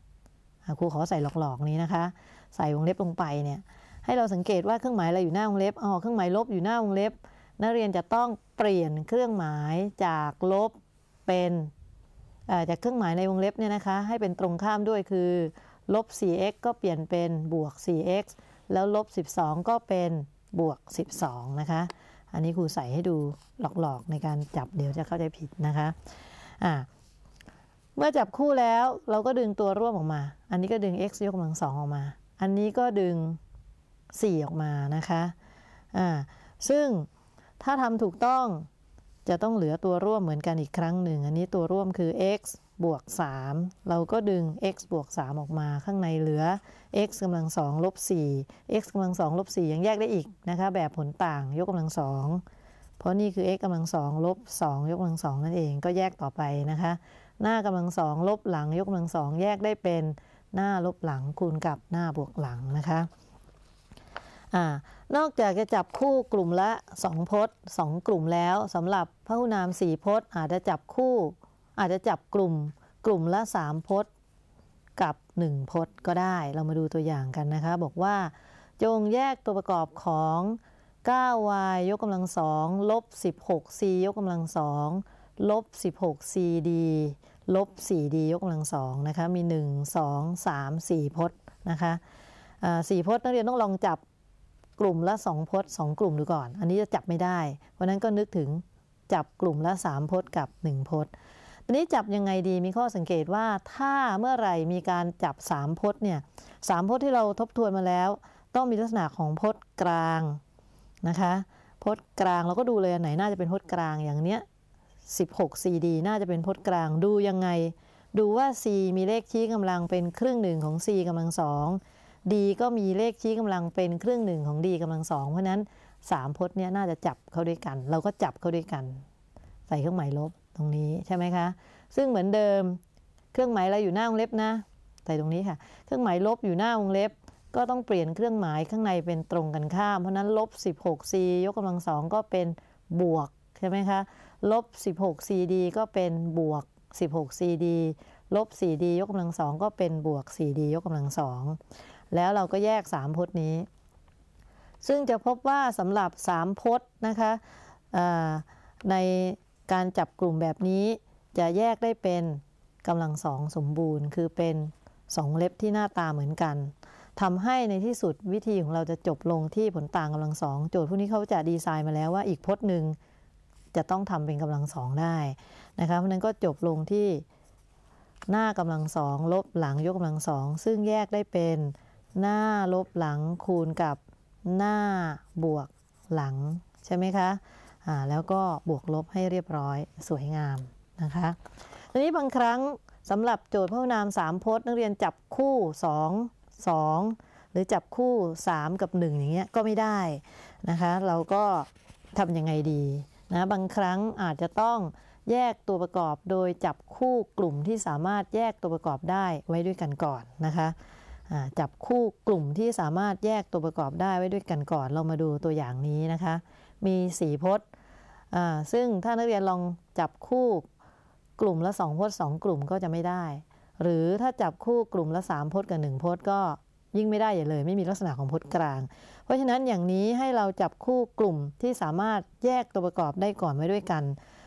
ครูขอใส่หลอกๆนี้นะคะ ใส่วงเล็บลงไปเนี่ย ให้เราสังเกตว่าเครื่องหมายอะไรอยู่หน้าวงเล็บ อ๋อ เครื่องหมายลบอยู่หน้าวงเล็บ นักเรียนจะต้องเปลี่ยนเครื่องหมายจากลบเป็นจากเครื่องหมายในวงเล็บเนี่ยนะคะให้เป็นตรงข้ามด้วยคือ ลบ 4x ก็เปลี่ยนเป็นบวก 4x แล้วลบ 12 ก็เป็นบวก 12นะคะ อันนี้ครูใส่ให้ดูหลอกๆในการจับเดี๋ยวจะเข้าใจผิดนะคะอ่าเมื่อจับคู่แล้วเราก็ดึงตัวร่วมออกมา อันนี้ก็ดึง x ยกกำลังสองออกมา อันนี้ก็ดึง 4 ออกมานะคะอ่าซึ่งถ้าทำถูกต้องจะต้องเหลือตัวร่วมเหมือนกันอีกครั้งหนึ่งอันนี้ตัวร่วมคือ x บวก 3 เราก็ดึง x บวก 3 ออกมา ข้างในเหลือ x กำลังสองลบ 4 x กำลังสองลบ4ยังแยกได้อีกนะคะแบบผลต่างยกกำลังสองเพราะนี่คือ x กำลังสองลบ 2 ยกกำลังสองนั่นเองก็แยกต่อไปนะคะหน้ากำลังสองลบหลัง ยกกำลังสองแยกได้เป็นหน้าลบหลังคูณกับหน้าบวกหลังนะคะอนอกจากจะจับคู่กลุ่มละสองพจน์สองกลุ่มแล้วสำหรับพหุนามสี่พจน์อาจจะจับคู่อาจจะจับกลุ่มกลุ่มละสามพจน์กับหนึ่งพจน์ก็ได้เรามาดูตัวอย่างกันนะคะ บอกว่า จงแยกตัวประกอบของ 9y ยกกำลังสองลบ 16c ยกกำลังสองลบ 16cd ลบ 4d ยกกำลังสองนะคะมี 1 2 3 4 พจน์นะคะสี่พจน์นักเรียนต้องลองจับกลุ่มละสองพจน์สองกลุ่มดูก่อน อันนี้จะจับไม่ได้ เพราะนั้นก็นึกถึงจับกลุ่มละสามพจน์กับหนึ่งพจน์ทีนี้จับยังไงดี มีข้อสังเกตว่าถ้าเมื่อไหร่มีการจับสามพจน์เนี่ย สามพจน์ที่เราทบทวนมาแล้ว ต้องมีลักษณะของพจน์กลางนะคะ พจน์กลางเราก็ดูเลยไหนน่าจะเป็นพจน์กลางอย่างเนี้ย16 CD น่าจะเป็นพจน์กลาง ดูยังไง ดูว่า C มีเลขชี้กำลังเป็นครึ่งหนึ่งของ C กำลังสองดีก็มีเลขชี้กำลังเป็นครึ่งหนึ่งของดีกำลังสอง เพราะนั้นสามพจน์เนี่ยน่าจะจับเข้าด้วยกัน เราก็จับเข้าด้วยกัน ใส่เครื่องหมายลบตรงนี้ใช่ไหมคะ ซึ่งเหมือนเดิมเครื่องหมายเราอยู่หน้าวงเล็บนะใส่ตรงนี้ค่ะ เครื่องหมายลบอยู่หน้าวงเล็บ ก็ต้องเปลี่ยนเครื่องหมายข้างในเป็นตรงกันข้าม เพราะนั้นลบ 16c ยกกำลังสอง ก็เป็นบวกใช่ไหมคะลบ 16cd ก็เป็นบวก 16cd ลบ 4d ยกกำลังสองก็เป็นบวก 4d ยกกำลังสองแล้วเราก็แยก3พจน์นี้ ซึ่งจะพบว่าสำหรับ3พจน์นะคะในการจับกลุ่มแบบนี้ จะแยกได้เป็นกำลังสองสมบูรณ์ คือเป็นสองเล็บที่หน้าตาเหมือนกันทำให้ในที่สุดวิธีของเราจะจบลงที่ผลต่างกำลังสอง โจทย์ พวกนี้เขาจะดีไซน์มาแล้วว่าอีกพจน์หนึ่งจะต้องทำเป็นกำลังสองได้นะคะ เพราะนั้นก็จบลงที่หน้ากำลังสองลบหลังยกกำลังสอง ซึ่งแยกได้เป็นหน้าลบหลังคูณกับหน้าบวกหลังใช่ไหมคะอ่าแล้วก็บวกลบให้เรียบร้อยสวยงามนะคะ ทีนี้บางครั้งสำหรับโจทย์พหุนามสามพจน์นักเรียนจับคู่ 2 2 หรือจับคู่ 3 กับ 1 อย่างเงี้ยก็ไม่ได้นะคะ เราก็ทำยังไงดีนะบางครั้งอาจจะต้องแยกตัวประกอบโดยจับคู่กลุ่มที่สามารถแยกตัวประกอบได้ไว้ด้วยกันก่อนนะคะจับคู่กลุ่มที่สามารถแยกตัวประกอบได้ไว้ด้วยกันก่อน เรามาดูตัวอย่างนี้นะคะ มีสีพจน์ ซึ่งถ้านักเรียนลองจับคู่กลุ่มละสองพจน์สองกลุ่มก็จะไม่ได้ หรือถ้าจับคู่กลุ่มละสามพจน์กับหนึ่งพจน์ก็ยิ่งไม่ได้อย่าเลย ไม่มีลักษณะของพจน์กลาง เพราะฉะนั้นอย่างนี้ให้เราจับคู่กลุ่มที่สามารถแยกตัวประกอบได้ก่อนไว้ด้วยกัน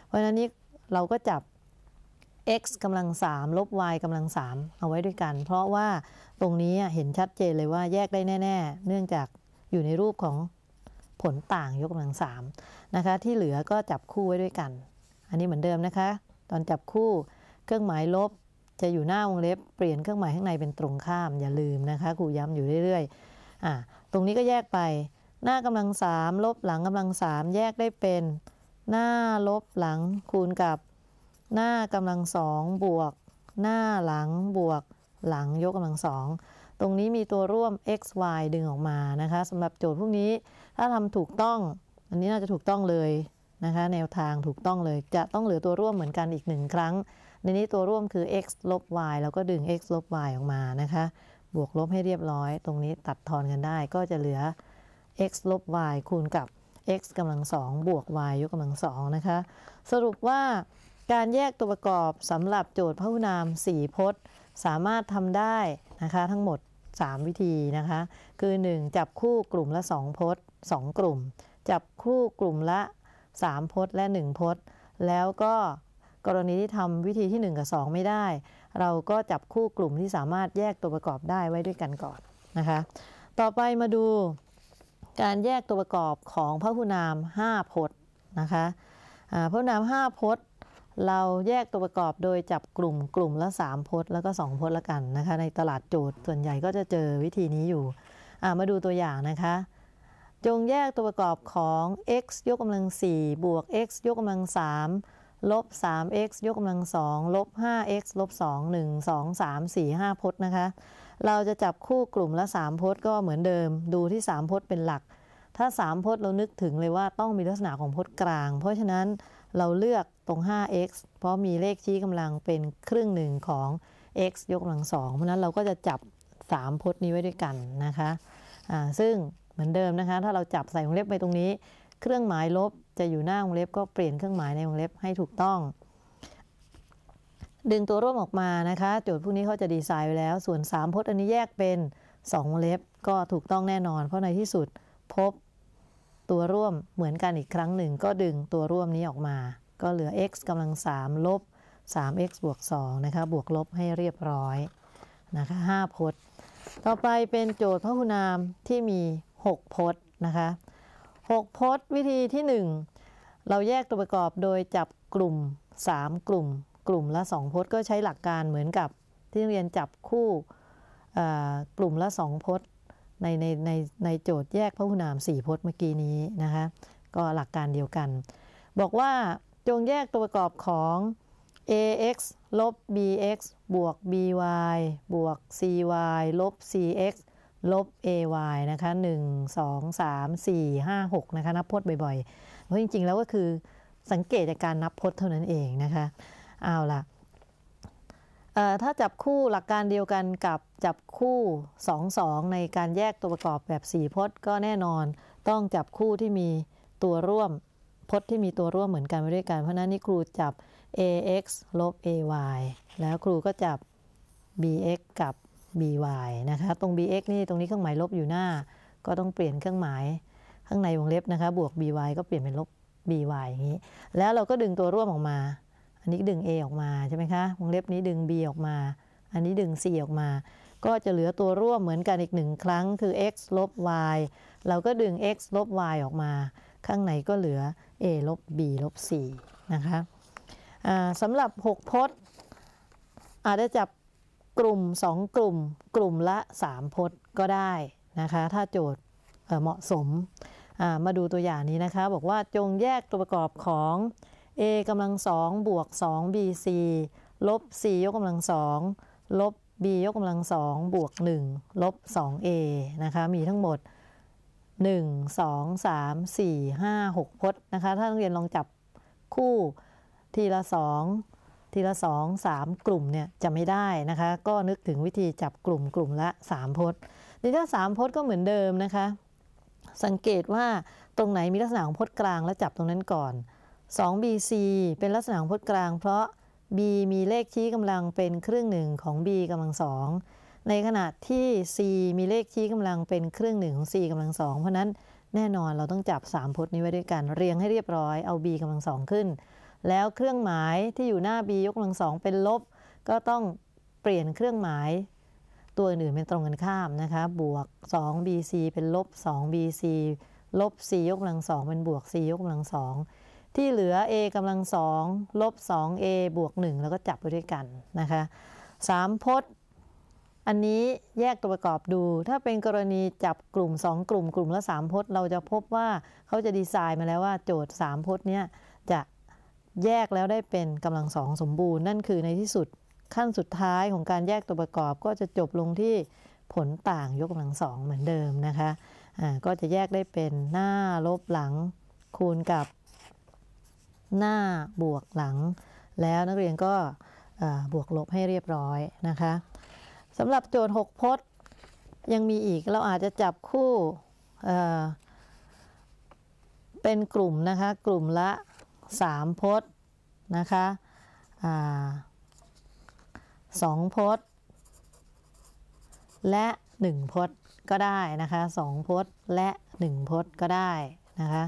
เพราะฉะนั้นนี้เราก็จับ x กำลัง3ลบ y กำลัง3เอาไว้ด้วยกัน เพราะว่าตรงนี้เห็นชัดเจนเลยว่าแยกได้แน่ๆเนื่องจากอยู่ในรูปของผลต่างยกกำลังสามนะคะ ที่เหลือก็จับคู่ไว้ด้วยกัน อันนี้เหมือนเดิมนะคะ ตอนจับคู่เครื่องหมายลบ จะอยู่หน้าวงเล็บ เปลี่ยนเครื่องหมายข้างในเป็นตรงข้าม อย่าลืมนะคะครูย้ำอยู่เรื่อย ๆ อ่าตรงนี้ก็แยกไปหน้ากำลังสาม ลบหลังกำลังสามแยกได้เป็นหน้าลบหลังคูณกับ หน้ากำลังสองบวก หน้าหลังบวกหลังยกกำลังสอง ตรงนี้มีตัวร่วม x y ดึงออกมานะคะสำหรับโจทย์พวกนี้ ถ้าทำถูกต้อง อันนี้น่าจะถูกต้องเลยนะคะ แนวทางถูกต้องเลย จะต้องเหลือตัวร่วมเหมือนกันอีกหนึ่งครั้ง ในนี้ตัวร่วมคือ x ลบ y แล้วก็ดึง x ลบ y ออกมานะคะ บวกลบให้เรียบร้อย ตรงนี้ตัดทอนกันได้ ก็จะเหลือ x ลบ y คูณกับ x กำลังสอง บวก y ยกกำลังสองนะคะ สรุปว่าการแยกตัวประกอบสำหรับโจทย์พหุนามสี่พจน์สามารถทำได้นะคะทั้งหมด 3 วิธีนะคะคือ 1. จับคู่กลุ่มละ 2 พจน์ 2 กลุ่ม จับคู่กลุ่มละ 3 พจน์และ 1 พจน์ แล้วก็กรณีที่ทำวิธีที่ 1 กับ 2 ไม่ได้ เราก็จับคู่กลุ่มที่สามารถแยกตัวประกอบได้ไว้ด้วยกันก่อนนะคะต่อไปมาดูการแยกตัวประกอบของพหุนาม 5 พจน์นะคะพหุนาม5พจน์เราแยกตัวประกอบโดยจับกลุ่ม กลุ่มละ 3พจน์แล้วก็ 2พจน์ละกันนะคะในตลาดโจทย์ส่วนใหญ่ก็จะเจอวิธีนี้อยู่มาดูตัวอย่างนะคะ จงแยกตัวประกอบของ x ยกกำลัง 4 บวก x ยกกำลัง3ลบ 3x ยกกำลัง2ลบ 5x ลบ2 1 2 3 4 5พจน์นะคะเราจะจับคู่กลุ่มละ 3พจน์ก็เหมือนเดิมดูที่ 3พจน์เป็นหลัก ถ้า3พจน์เรานึกถึงเลยว่าต้องมีลักษณะของพจน์กลางเพราะฉะนั้นเราเลือกตรง 5x เพราะมีเลขชี้กำลังเป็นครึ่งหนึ่งของ x ยกกำลังสองเพราะนั้นเราก็จะจับ 3 พจน์นี้ไว้ด้วยกันนะคะะซึ่งเหมือนเดิมนะคะ ถ้าเราจับใส่วงเล็บไปตรงนี้ เครื่องหมายลบจะอยู่หน้าวงเล็บ ก็เปลี่ยนเครื่องหมายในวงเล็บให้ถูกต้อง ดึงตัวร่วมออกมานะคะ โจทย์พวกนี้เขาจะดีไซน์ไว้แล้ว ส่วน 3 พจน์อันนี้แยกเป็น 2 วงเล็บ ก็ถูกต้องแน่นอน เพราะในที่สุดพบตัวร่วมเหมือนกันอีกครั้งหนึ่งก็ดึงตัวร่วมนี้ออกมา ก็เหลือ x กำลัง 3 ลบ 3x บวก2นะคะ บวกลบให้เรียบร้อยนะคะ 5 พจน์ ต่อไปเป็นโจทย์พหุนามที่มี 6 พจน์นะคะ 6 พจน์วิธีที่ 1 เราแยกตัวประกอบโดยจับกลุ่ม 3 กลุ่ม กลุ่มละ 2 พจน์ก็ใช้หลักการเหมือนกับที่เรียนจับคู่กลุ่มละ 2 พจน์ในในในในโจทย์แยกพระหุนามสี่พจน์เมื่อกี้นี้นะคะ ก็หลักการเดียวกัน บอกว่าจงแยกตัวประกอบของ ax ลบ bx บวก by บวก cy ลบ cx ลบ ay นะคะ 1 2 3 4 5 6 นะคะ นับพจน์บ่อยๆเพราะจริงๆแล้วก็คือสังเกตจากการนับพจน์เท่านั้นเองนะคะ เอาล่ะถ้าจับคู่หลักการเดียวกันกับจับคู่ 2 2ในการแยกตัวประกอบแบบ4พจน์ ก็แน่นอนต้องจับคู่ที่มีตัวร่วมพจน์ที่มีตัวร่วมเหมือนกันไปด้วยกันเพราะนั้นนี่ครูจับ ax ลบ ay แล้วครูก็จับ bx กับ by นะคะตรง bx นี่ตรงนี้เครื่องหมายลบอยู่หน้า ก็ต้องเปลี่ยนเครื่องหมายข้างในวงเล็บนะคะบวก by ก็เปลี่ยนเป็นลบ by อย่างนี้ แล้วเราก็ดึงตัวร่วมออกมาอันนี้ดึง A ออกมาใช่ไหมคะ วงเล็บนี้ดึง B ออกมา อันนี้ดึง C ออกมา ก็จะเหลือตัวร่วมเหมือนกันอีกหนึ่งครั้ง คือ x ลบ y เราก็ดึง x ลบ y ออกมา ข้างในก็เหลือ a ลบ b ลบ c นะคะสำหรับ 6พจน์อาจจะจับกลุ่ม 2 กลุ่มกลุ่มละ 3 พจน์ก็ได้ นะคะ ถ้าโจทย์เหมาะสมมาดูตัวอย่างนี้นะคะ บอกว่าจงแยกตัวประกอบของ a กำลังสองบวก 2bc ลบ c ยกกำลังสองลบ b ยกกำลังสองบวก 1 ลบ 2a นะคะ มีทั้งหมด 1 2 3 4 5 6 พจน์นะคะ ถ้านักเรียนลองจับคู่ทีละ 2 ทีละ 2 3 กลุ่มเนี่ย จะไม่ได้นะคะ ก็นึกถึงวิธีจับกลุ่มกลุ่มละ 3พจน์ในถ้า 3พจน์ก็เหมือนเดิมนะคะ สังเกตว่าตรงไหนมีลักษณะของพจน์กลางแล้วจับตรงนั้นก่อน2 BC เป็นลักษณะของพจน์กลาง เพราะ B มีเลขชี้กำลังเป็นครึ่งหนึ่งของ B กำลังสองในขณะที่ C มีเลขชี้กำลังเป็นครึ่งหนึ่งของ C กำลังสองเพราะนั้นแน่นอนเราต้องจับ3พจน์นี้ไว้ด้วยกันเรียงให้เรียบร้อยเอา B กำลังสองขึ้น แล้วเครื่องหมายที่อยู่หน้า B ยกกำลังสองเป็นลบ ก็ต้องเปลี่ยนเครื่องหมาย ตัวอื่นเป็นตรงกันข้ามนะคะบวก 2bc เป็นลบ 2bc ลบ c ยกกำลังสองเป็นบวก c ยกกำลังสองที่เหลือ a กำลังสองลบ 2a บวก 1 แล้วก็จับไปด้วยกันนะคะ3พจน์ อันนี้แยกตัวประกอบดู ถ้าเป็นกรณีจับกลุ่ม 2 กลุ่มกลุ่มละ3พจน์ เราจะพบว่าเขาจะดีไซน์มาแล้วว่าโจทย์3พจน์เนี้ยจะแยกแล้วได้เป็นกำลังสองสมบูรณ์ นั่นคือในที่สุดขั้นสุดท้ายของการแยกตัวประกอบก็จะจบลงที่ผลต่างยกกำลังสองเหมือนเดิมนะคะะก็จะแยกได้เป็นหน้าลบหลังคูณกับหน้าบวกหลัง แล้วนักเรียนก็บวก ลบให้เรียบร้อยนะคะสำหรับโจทย์ 6 พจน์ยังมีอีกเราอาจจะจับคู่เป็นกลุ่มนะคะ กลุ่มละ 3 พจน์นะคะสองพจน์และ 1พจน์ก็ได้นะคะ 2 พจน์ และ 1 พจน์ก็ได้นะคะ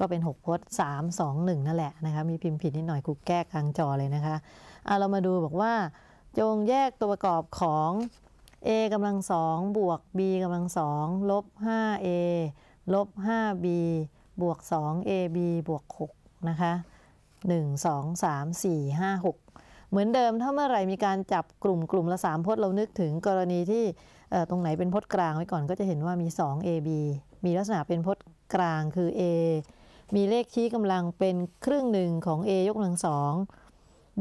ก็เป็น 6พจน์3 2 1 นั่นแหละนะคะมีพิมพ์ผิดนิดหน่อยครูแก้กลางจอเลยนะคะเอาเรามาดูบอกว่า จงแยกตัวประกอบของ a กำลังสองบวก b กำลังสองลบ 5a ลบ 5b บวก 2ab บวก6นะคะ 1 2 3 4 5 6 เหมือนเดิมถ้าเมื่อไหร่มีการจับกลุ่มกลุ่มละ 3 พจน์เรานึกถึงกรณีที่ตรงไหนเป็นพจน์กลางไว้ก่อนก็จะเห็นว่ามี 2ab มีลักษณะเป็นพจน์กลางคือ a มีเลขชี้กำลังเป็นครึ่งหนึ่งของ a ยกกำลังสอง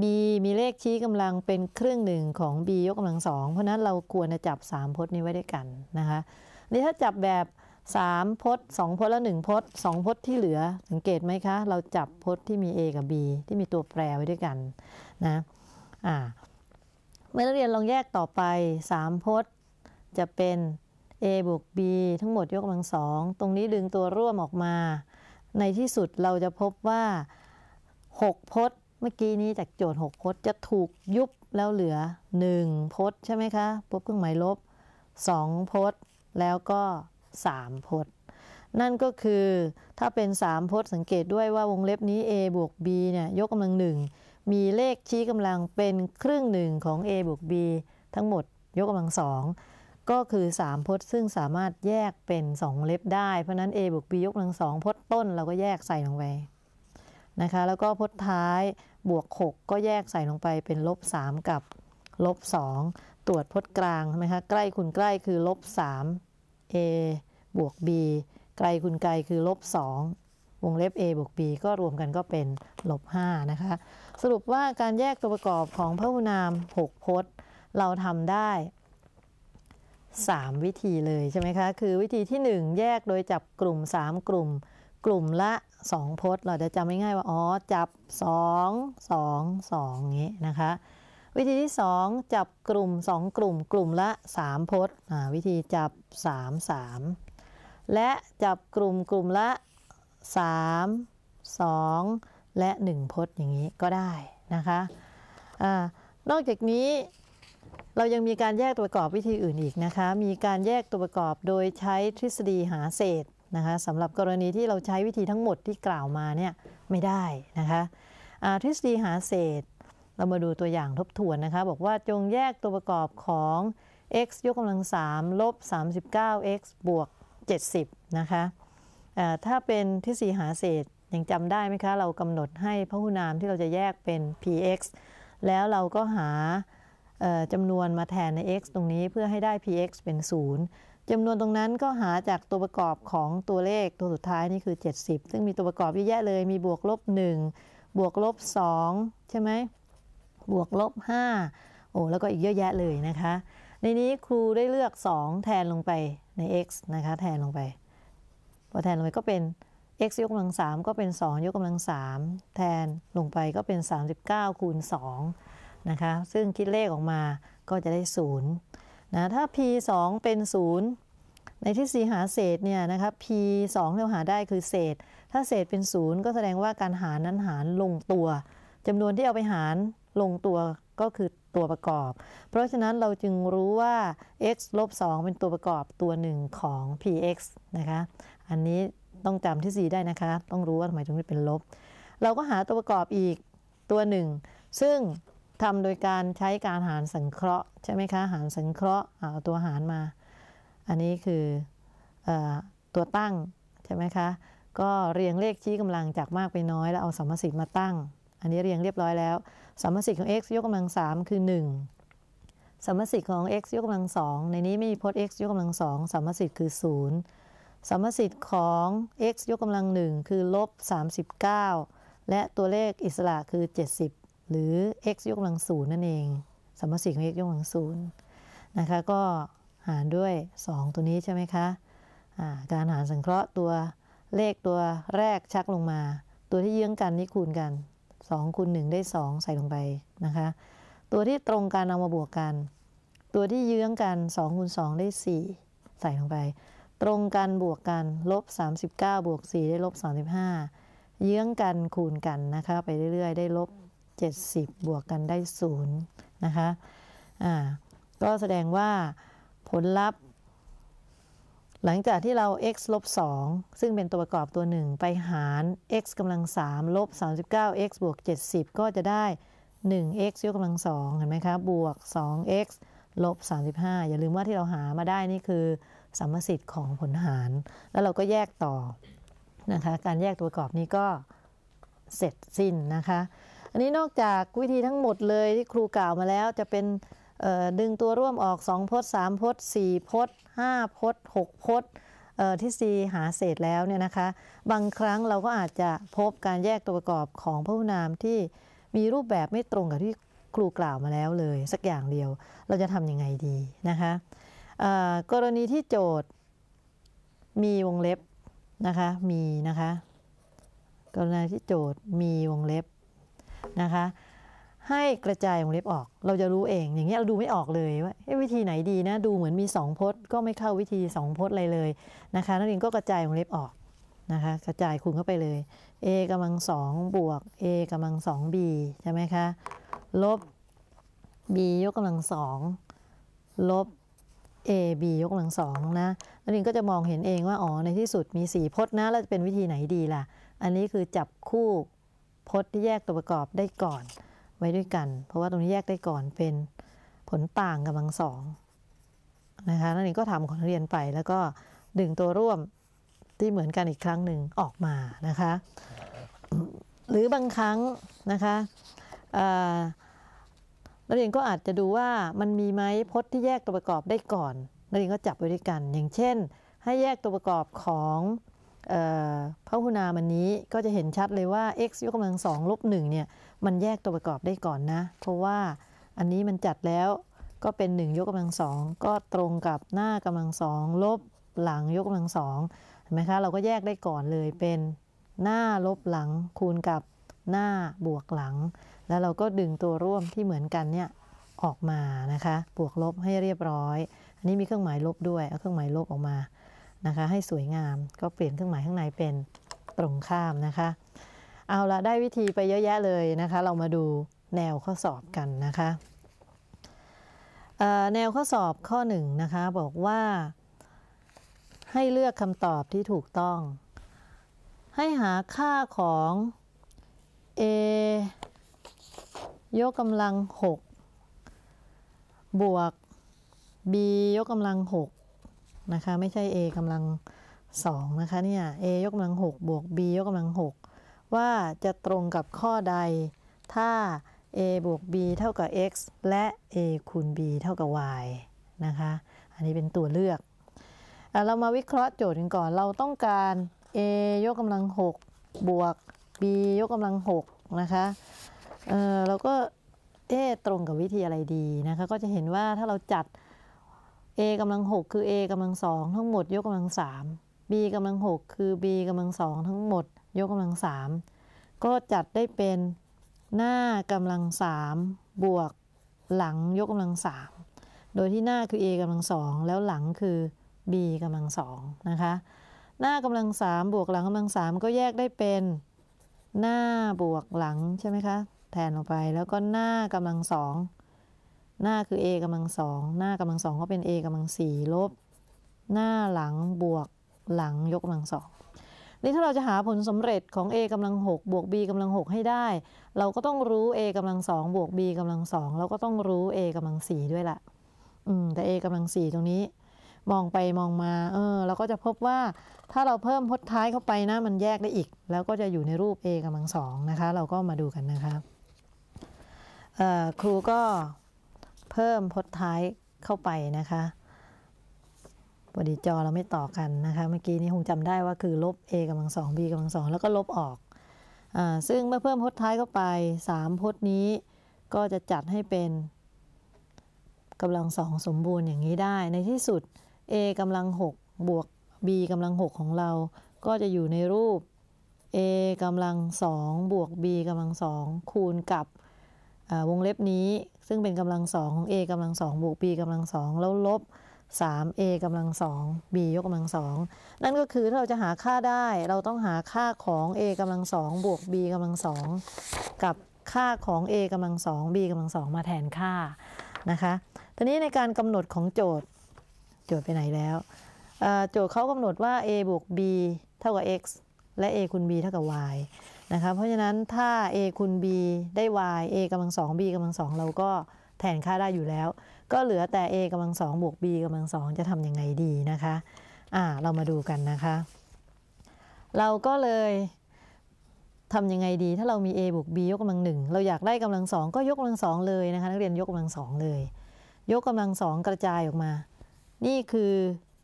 b มีเลขชี้กำลังเป็นครึ่งหนึ่งของ b ยกกำลังสอง เพราะนั้นเราควรจะจับ 3 พจน์นี้ไว้ด้วยกันนะคะ นี่ถ้าจับแบบ 3 พจน์ 2 พจน์และ1พจน์ 2 พจน์ที่เหลือ สังเกตไหมคะ เราจับพจน์ที่มี a กับ b ที่มีตัวแปรไว้ด้วยกันนะอ่าเมื่อเรียนลองแยกต่อไป 3 พจน์ จะเป็น a บวก b ทั้งหมดยกกำลังสอง ตรงนี้ดึงตัวร่วมออกมาในที่สุดเราจะพบว่า 6พจน์เมื่อกี้นี้จากโจทย์ 6 พจน์จะถูกยุบแล้วเหลือ 1 พจน์ใช่ไหมคะพบเครื่องหมายลบ 2 พจน์แล้วก็ 3 พจน์ นั่นก็คือถ้าเป็น 3 พจน์สังเกตด้วยว่าวงเล็บนี้ a บวก b เนี่ย ยกกำลังหนึ่งมีเลขชี้กำลังเป็นครึ่งหนึ่งของ a บวก b ทั้งหมดยกกำลังสองก็คือ 3 พจน์ซึ่งสามารถแยกเป็น 2 เล็บได้ เพราะนั้น a บวก b ยกกำลังสองพจน์ต้นเราก็แยกใส่ลงไป นะคะแล้วก็พจน์ท้ายบวก 6ก็แยกใส่ลงไปเป็นลบ3กับลบ2ตรวจพจน์กลางใช่ไหมคะใกล้คุณใกล้คือลบ3 a บวก b ไกลคุณไกลคือลบ2วงเล็บ a บวก b ก็รวมกันก็เป็นลบ5นะคะ สรุปว่าการแยกตัวประกอบของพหุนาม 6 พจน์ เราทำได้3 วิธีเลยใช่ไหมคะคือวิธีที่ 1 แยกโดยจับกลุ่ม3กลุ่มกลุ่มละ 2พจน์เราจะจำง่ายๆว่าอ๋อจับ 2 2 2อย่างนี้นะคะวิธีที่ 2 จับกลุ่ม 2 กลุ่มกลุ่มละ3พจน์วิธีจับ 3 3 และจับกลุ่มกลุ่มละ3 2 และ 1พจน์อย่างนี้ก็ได้นะคะอะนอกจากนี้เรายังมีการแยกตัวประกอบวิธีอื่นอีกนะคะ มีการแยกตัวประกอบโดยใช้ทฤษฎีหาเศษนะคะสำหรับกรณีที่เราใช้วิธีทั้งหมดที่กล่าวมาเนี่ยไม่ได้นะคะทฤษฎีหาเศษ เรามาดูตัวอย่างทบทวนนะคะบอกว่าจงแยกตัวประกอบของ x ยกกำลัง 3 ลบ39 x บวก 70 นะคะถ้าเป็นทฤษฎีหาเศษยังจำได้ไหมคะเรากำหนดให้พหุนามที่เราจะแยกเป็น px แล้วเราก็หาจำนวนมาแทนใน x ตรงนี้เพื่อให้ได้ px เป็น 0 จำนวนตรงนั้นก็หาจากตัวประกอบของตัวเลขตัวสุดท้ายนี่คือ 70 ซึ่งมีตัวประกอบเยอะแยะเลย มีบวกลบ1 บวกลบ 2ใช่ไหมบวกลบ5โอ้แล้วก็อีกเยอะแยะเลยนะคะ ในนี้ครูได้เลือก 2 แทนลงไปใน x นะคะแทนลงไป พอแทนลงไปก็เป็น x ยกกำลัง 3 ก็เป็น 2 ยกกำลัง 3 แทนลงไปก็เป็น 39คูณ2นะคะซึ่งคิดเลขออกมาก็จะได้ศูนย์ะถ้า p 2เป็นศูนย์ในที่สีหาเศษเนี่ยนะคะ p 2ที่เราหาได้คือเศษ ถ้าเศษเป็นศูนย์ก็แสดงว่าการหารนั้นหารลงตัว จำนวนที่เอาไปหารลงตัวก็คือตัวประกอบ เพราะฉะนั้นเราจึงรู้ว่า x ลบ 2 เป็นตัวประกอบตัวหนึ่งของ px นะคะ อันนี้ต้องจำที่ 4 ได้นะคะ ต้องรู้ว่าทำไมตึงเป็นลบ เราก็หาตัวประกอบอีกตัวหนึ่ง ซึ่งทำโดยการใช้การหารสังเคราะห์ใช่ไหมคะ หารสังเคราะห์เอาตัวหารมา อันนี้คืออตัวตั้งใช่ไหมคะ ก็เรียงเลขชี้กำลังจากมากไปน้อยแล้วเอาสมสิทธิ์มาตั้ง อันนี้เรียงเรียบร้อยแล้ว สมสิทธิ์ของ x ยกกำลัง 3 คือ 1สมสิทธิ์ของ x ยกกำลัง2ในนี้ไม่มีพจน์ x ยกกำลังสองสมสิทธิ์คือ 0สมสิทธิ์ของ x ยกกำลัง 1 คือ ลบ39และตัวเลขอิสระคือ 70หรือ x ยกกำลังศูนย์นั่นเองสมสีของ x ยกกำลังศูนย์นะคะก็หารด้วย 2 ตัวนี้ใช่ไหมคะะการหารสังเคราะห์ตัวเลขตัวแรกชักลงมา ตัวที่เยื้องกันนี่คูณกัน2คูณ1ได้ 2 ใส่ลงไปนะคะตัวที่ตรงกันเอามาบวกกัน ตัวที่เยื้องกัน2คูณ2ได้ 4 ใส่ลงไป ตรงกันบวกกันลบ39บวก4ได้ลบ35เยื้องกันคูณกันนะคะไปเรื่อยๆ ได้ลบ70บวกกันได้0นะคะ อ่า ก็แสดงว่าผลลัพธ์ หลังจากที่เรา x ลบ2ซึ่งเป็นตัวประกอบตัวหนึ่ง ไปหาร x กำลัง 3 ลบ39 x บวก 70 ก็จะได้ 1x ยกกำลัง2เห็นไหมคะ บวก 2x ลบ 35 อย่าลืมว่าที่เราหามาได้นี่คือ สัมมสิทธิ์ของผลหาร แล้วเราก็แยกต่อ นะคะ การแยกตัวประกอบนี้ก็เสร็จสิ้นนะคะันนี้นอกจากวิธีทั้งหมดเลยที่ครูกล่าวมาแล้วจะเป็นดึงตัวร่วมออก 2 พจน์3พจน์ 4 พจน์5 พจน์6พจน์ที่ซีหาเศษแล้วเนี่ยนะคะบางครั้งเราก็อาจจะพบการแยกตัวประกอบของพหุนามที่มีรูปแบบไม่ตรงกับที่ครูกล่าวมาแล้วเลย สักอย่างเดียวเราจะทำยังไงดีนะคะกรณีที่โจทย์ มีวงเล็บนะคะมีนะคะกรณีที่โจทย์มีวงเล็บนะคะให้กระจายวงเล็บออกเราจะรู้เอง อย่างเงี้ยเราดูไม่ออกเลยว่าวิธีไหนดีนะดูเหมือนมี 2 พจน์ก็ไม่เข้าวิธี 2 พจน์อะไรเลยนะคะนักเรียนก็กระจายวงเล็บออกนะคะกระจายคูณเข้าไปเลย a กำลังสองบวก a กำลังสอง b ใช่ไหมคะลบ b ยกกำลังสองลบ a b ยกกำลังสองนะนักเรียนก็จะมองเห็นเองว่าอ๋อในที่สุดมี 4 พจน์นะ แล้วจะเป็นวิธีไหนดีล่ะอันนี้คือจับคู่พจน์ที่แยกตัวประกอบได้ก่อนไว้ด้วยกัน เพราะว่าตรงนี้แยกได้ก่อนเป็นผลต่างกำลังสองนะคะนั่นเองก็ทำของนักเรียนไปแล้วก็ดึงตัวร่วมที่เหมือนกันอีกครั้งหนึ่งออกมานะคะหรือบางครั้งนะคะนักเรียนก็อาจจะดูว่ามันมีไหมพจน์ที่แยกตัวประกอบได้ก่อนนักเรียนก็จับไว้ด้วยกันอย่างเช่น ให้แยกตัวประกอบของพหุนามันนี้ก็จะเห็นชัดเลยว่า x ยกกำลังสองลบหนึ่งเนี่ยมันแยกตัวประกอบได้ก่อนนะ เพราะว่าอันนี้มันจัดแล้วก็เป็น1ยกกำลังสองก็ตรงกับหน้ากำลังสองลบหลังยกกำลังสองเห็นไหมคะเราก็แยกได้ก่อนเลยเป็นหน้าลบหลังคูณกับหน้าบวกหลัง แล้วเราก็ดึงตัวร่วมที่เหมือนกันเนี่ย ออกมานะคะ บวกลบให้เรียบร้อย อันนี้มีเครื่องหมายลบด้วยเอาเครื่องหมายลบออกมานะคะให้สวยงามก็เปลี่ยนเครื่องหมายข้างในเป็นตรงข้ามนะคะ เอาละได้วิธีไปเยอะแยะเลยนะคะ เรามาดูแนวข้อสอบกันนะคะแนวข้อสอบข้อหนึ่งนะคะ บอกว่า ให้เลือกคำตอบที่ถูกต้อง ให้หาค่าของ a ยกกำลัง 6 บวก b ยกกำลัง 6นะคะไม่ใช่ a กำลังสองนะคะเนี่ย a ยกกำลังหกบวก b ยกกำลังหกว่าจะตรงกับข้อใด ถ้า a บวก b เท่ากับ x และ a คูณ b เท่ากับ y นะคะอันนี้เป็นตัวเลือกเเรามาวิเคราะห์โจทย์กันก่อนเราต้องการ a ยกกำลังหกบวก b ยกกำลังหกนะคะเเราก็เอ๊ตรงกับวิธีอะไรดีนะคะก็จะเห็นว่าถ้าเราจัด a กำลังหกคือ a กำลังสองทั้งหมดยกกำลังสาม b กำลังหกคือ b กำลังสองทั้งหมด ยกกำลังสามก็จัดได้เป็นหน้ากำลังสามบวกหลังยกกำลังสามโดยที่หน้าคือ a กำลังสองแล้วหลังคือ b กำลังสองนะคะหน้ากำลังสามบวกหลังกำลังสามก็แยกได้เป็นหน้าบวกหลังใช่ไหมคะแทนลงไปแล้วก็หน้ากำลังสองหน้าคือ a กำลังสอง หน้ากำลังสองก็เป็น a กำลังสี่ลบหน้าหลัง บวกหลัง ยกกำลังสอง นี่ถ้าเราจะหาผลสำเร็จของ a กำลัง6บวก b กำลัง6ให้ได้ เราก็ต้องรู้ a กำลังสองบวก b กำลังสอง เราก็ต้องรู้ a กำลังสี่ด้วยละอืมแต่ a กำลังสี่ตรงนี้ มองไปมองมา เออเราก็จะพบว่าถ้าเราเพิ่มพจน์ท้ายเข้าไปนะ มันแยกได้อีก แล้วก็จะอยู่ในรูป a กำลังสองนะคะ เราก็มาดูกันนะคะครูก็พิ่มพจน์ท้ายเข้าไปนะคะพอดีจอเราไม่ต่อกันนะคะ เมื่อกี้นี้คงจำได้ว่าคือ ลบ a กำลังสอง b กำลังสองแล้วก็ลบออกอซึ่งเมื่อเพิ่มพจน์ท้ายเข้าไป 3 พจน์นี้ก็จะจัดให้เป็นกำลังสองสมบูรณ์อย่างนี้ได้ ในที่สุด a กำลัง6บวก b กำลัง6ของเรา ก็จะอยู่ในรูป a กำลังสองบวก b กำลังสองคูณกับวงเล็บนี้ซึ่งเป็นกำลังสองของ a กำลังสองบวก b กำลังสองแล้วลบ 3a กำลังสอง b ยกกำลังสองนั่นก็คือถ้าเราจะหาค่าได้ เราต้องหาค่าของ a กำลังสองบวก b กำลังสองกับค่าของ a กำลังสอง b กำลังสองมาแทนค่านะคะทีนี้ในการกำหนดของโจทย์โจทย์ไปไหนแล้วโจทย์เขากำหนดว่า a บวก b เท่ากับ x และ a คูณ b เท่ากับ y นะคะเพราะฉะนั้นถ้า a คูณ b ได้ y a กำลังสอง b กำลังสองเราก็แทนค่าได้อยู่แล้ว ก็เหลือแต่ a กำลังสองบวก b กำลังสองจะทำยังไงดีนะคะอ่าเรามาดูกันนะคะเราก็เลยทำยังไงดี ถ้าเรามี a บวก b ยกกำลังหนึ่งเราอยากได้กำลังสองก็ยกกำลังสองเลยนะคะนักเรียนยกกำลังสองเลยยกกำลังสองกระจายออกมา นี่คือ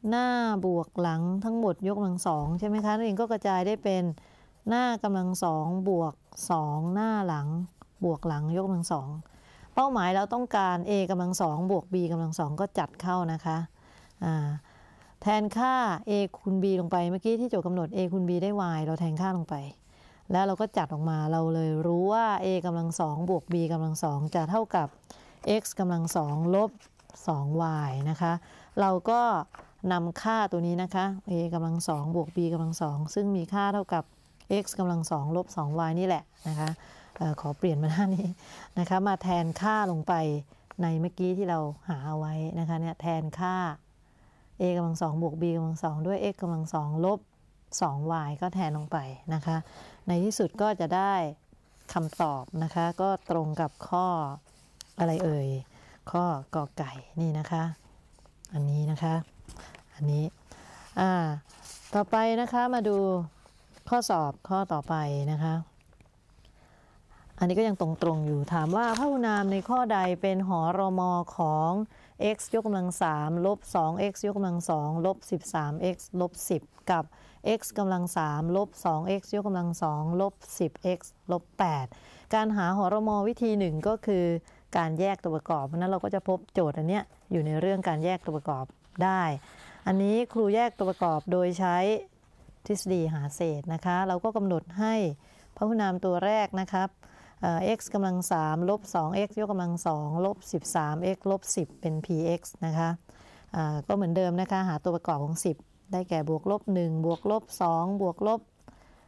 หน้าบวกหลังทั้งหมด ยกกำลังสองใช่ไหมคะนักเรียนก็กระจายได้เป็นหน้ากำลังสองบวก2หน้าหลังบวกหลังยกกำลังสองเป้าหมายเราต้องการ a กำลังสองบวก b กำลังสองก็จัดเข้านะคะแทนค่า a คูณ b ลงไปเมื่อกี้ที่โจทย์กำหนด a คูณ b ได้ y เราแทนค่าลงไป แล้วเราก็จัดออกมาเราเลยรู้ว่า a กำลังสองบวก b กำลังสองจะเท่ากับ x กำลังสองลบ 2y นะคะเราก็นำค่าตัวนี้นะคะ a กำลังสองบวก b กำลังสองซึ่งมีค่าเท่ากับ x กำลังสองลบ 2y นี่แหละนะคะอขอเปลี่ยนมาหน้านี้นะคะมาแทนค่าลงไปในเมื่อกี้ที่เราหาเอาไว้นะคะเนี่ยแทนค่า a กำลังสองบวก b กำลังสองด้วย x กำลังสองลบ 2y ก็แทนลงไปนะคะในที่สุดก็จะได้คำตอบนะคะก็ตรงกับข้อ อะไรเอ่ยข้อกอไก่นี่นะคะอันนี้นะคะอันนี้อ่าต่อไปนะคะ มาดูข้อสอบข้อต่อไป นะคะ อันนี้ก็ยังตรงตรงอยู่ถามว่าพระหุนามในข้อใดเป็นหอรมอของ x ยกกำลังสามลบ 2x ยกกำลังสองลบ 13x ลบ 10 กับ x กำลังสามลบ 2x ยกกำลังสองลบ 10x ลบ 8 การหาหอรมอวิธีหนึ่งก็คือ การแยกตัวประกอบเพราะนั้นเราก็จะพบโจทย์อันเนี้ยอยู่ในเรื่องการแยกตัวประกอบได้ อันนี้ครูแยกตัวประกอบโดยใช้ทฤษฎีหาเศษนะคะ เราก็กำหนดให้พหุนามตัวแรกนะครับ x กำลัง 3 ลบ 2x ยกกำลัง2ลบ 13x ลบ 10 เป็น px นะคะก็เหมือนเดิมนะคะ หาตัวประกอบของ 10 ได้แก่บวกลบ1 บวกลบ2 บวกลบ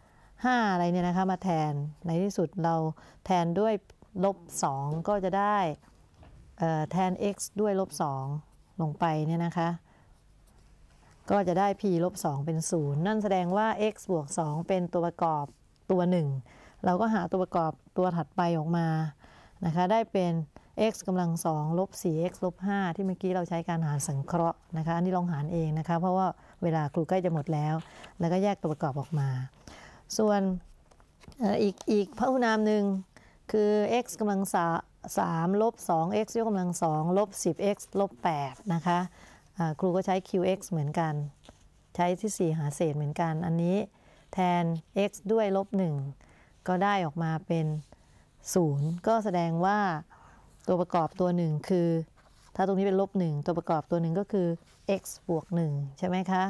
5 อะไรเนี่ยนะคะมาแทนในที่สุดเราแทนด้วยลบ 2 ก็จะได้แทน x ด้วยลบ 2 ลงไปเนี่ยนะคะก็จะได้ p ลบ2เป็น 0 นั่นแสดงว่า x บวก 2 เป็นตัวประกอบตัว1เราก็หาตัวประกอบตัวถัดไปออกมา นะคะ ได้เป็น x กำลัง2ลบ 4x ลบ5 ที่เมื่อกี้เราใช้การหารสังเคราะห์นะคะอันนี้ลองหารเองนะคะ เพราะว่าเวลาครูใกล้จะหมดแล้ว แล้วก็แยกตัวประกอบออกมา ส่วนอีกอีกพหุนามหนึ่ง คือ x กำลัง3ลบ 2x ยกกำลัง2ลบ 10x ลบ8นะคะครูก็ใช้ qx เหมือนกัน ใช้ที่ 4 หาเศษเหมือนกัน อันนี้ แทน x ด้วยลบ1ก็ได้ออกมาเป็น 0 ก็แสดงว่าตัวประกอบตัว1คือ ถ้าตรงนี้เป็นลบ1ตัวประกอบตัว1ก็คือ x บวก1ใช่ไหมคะ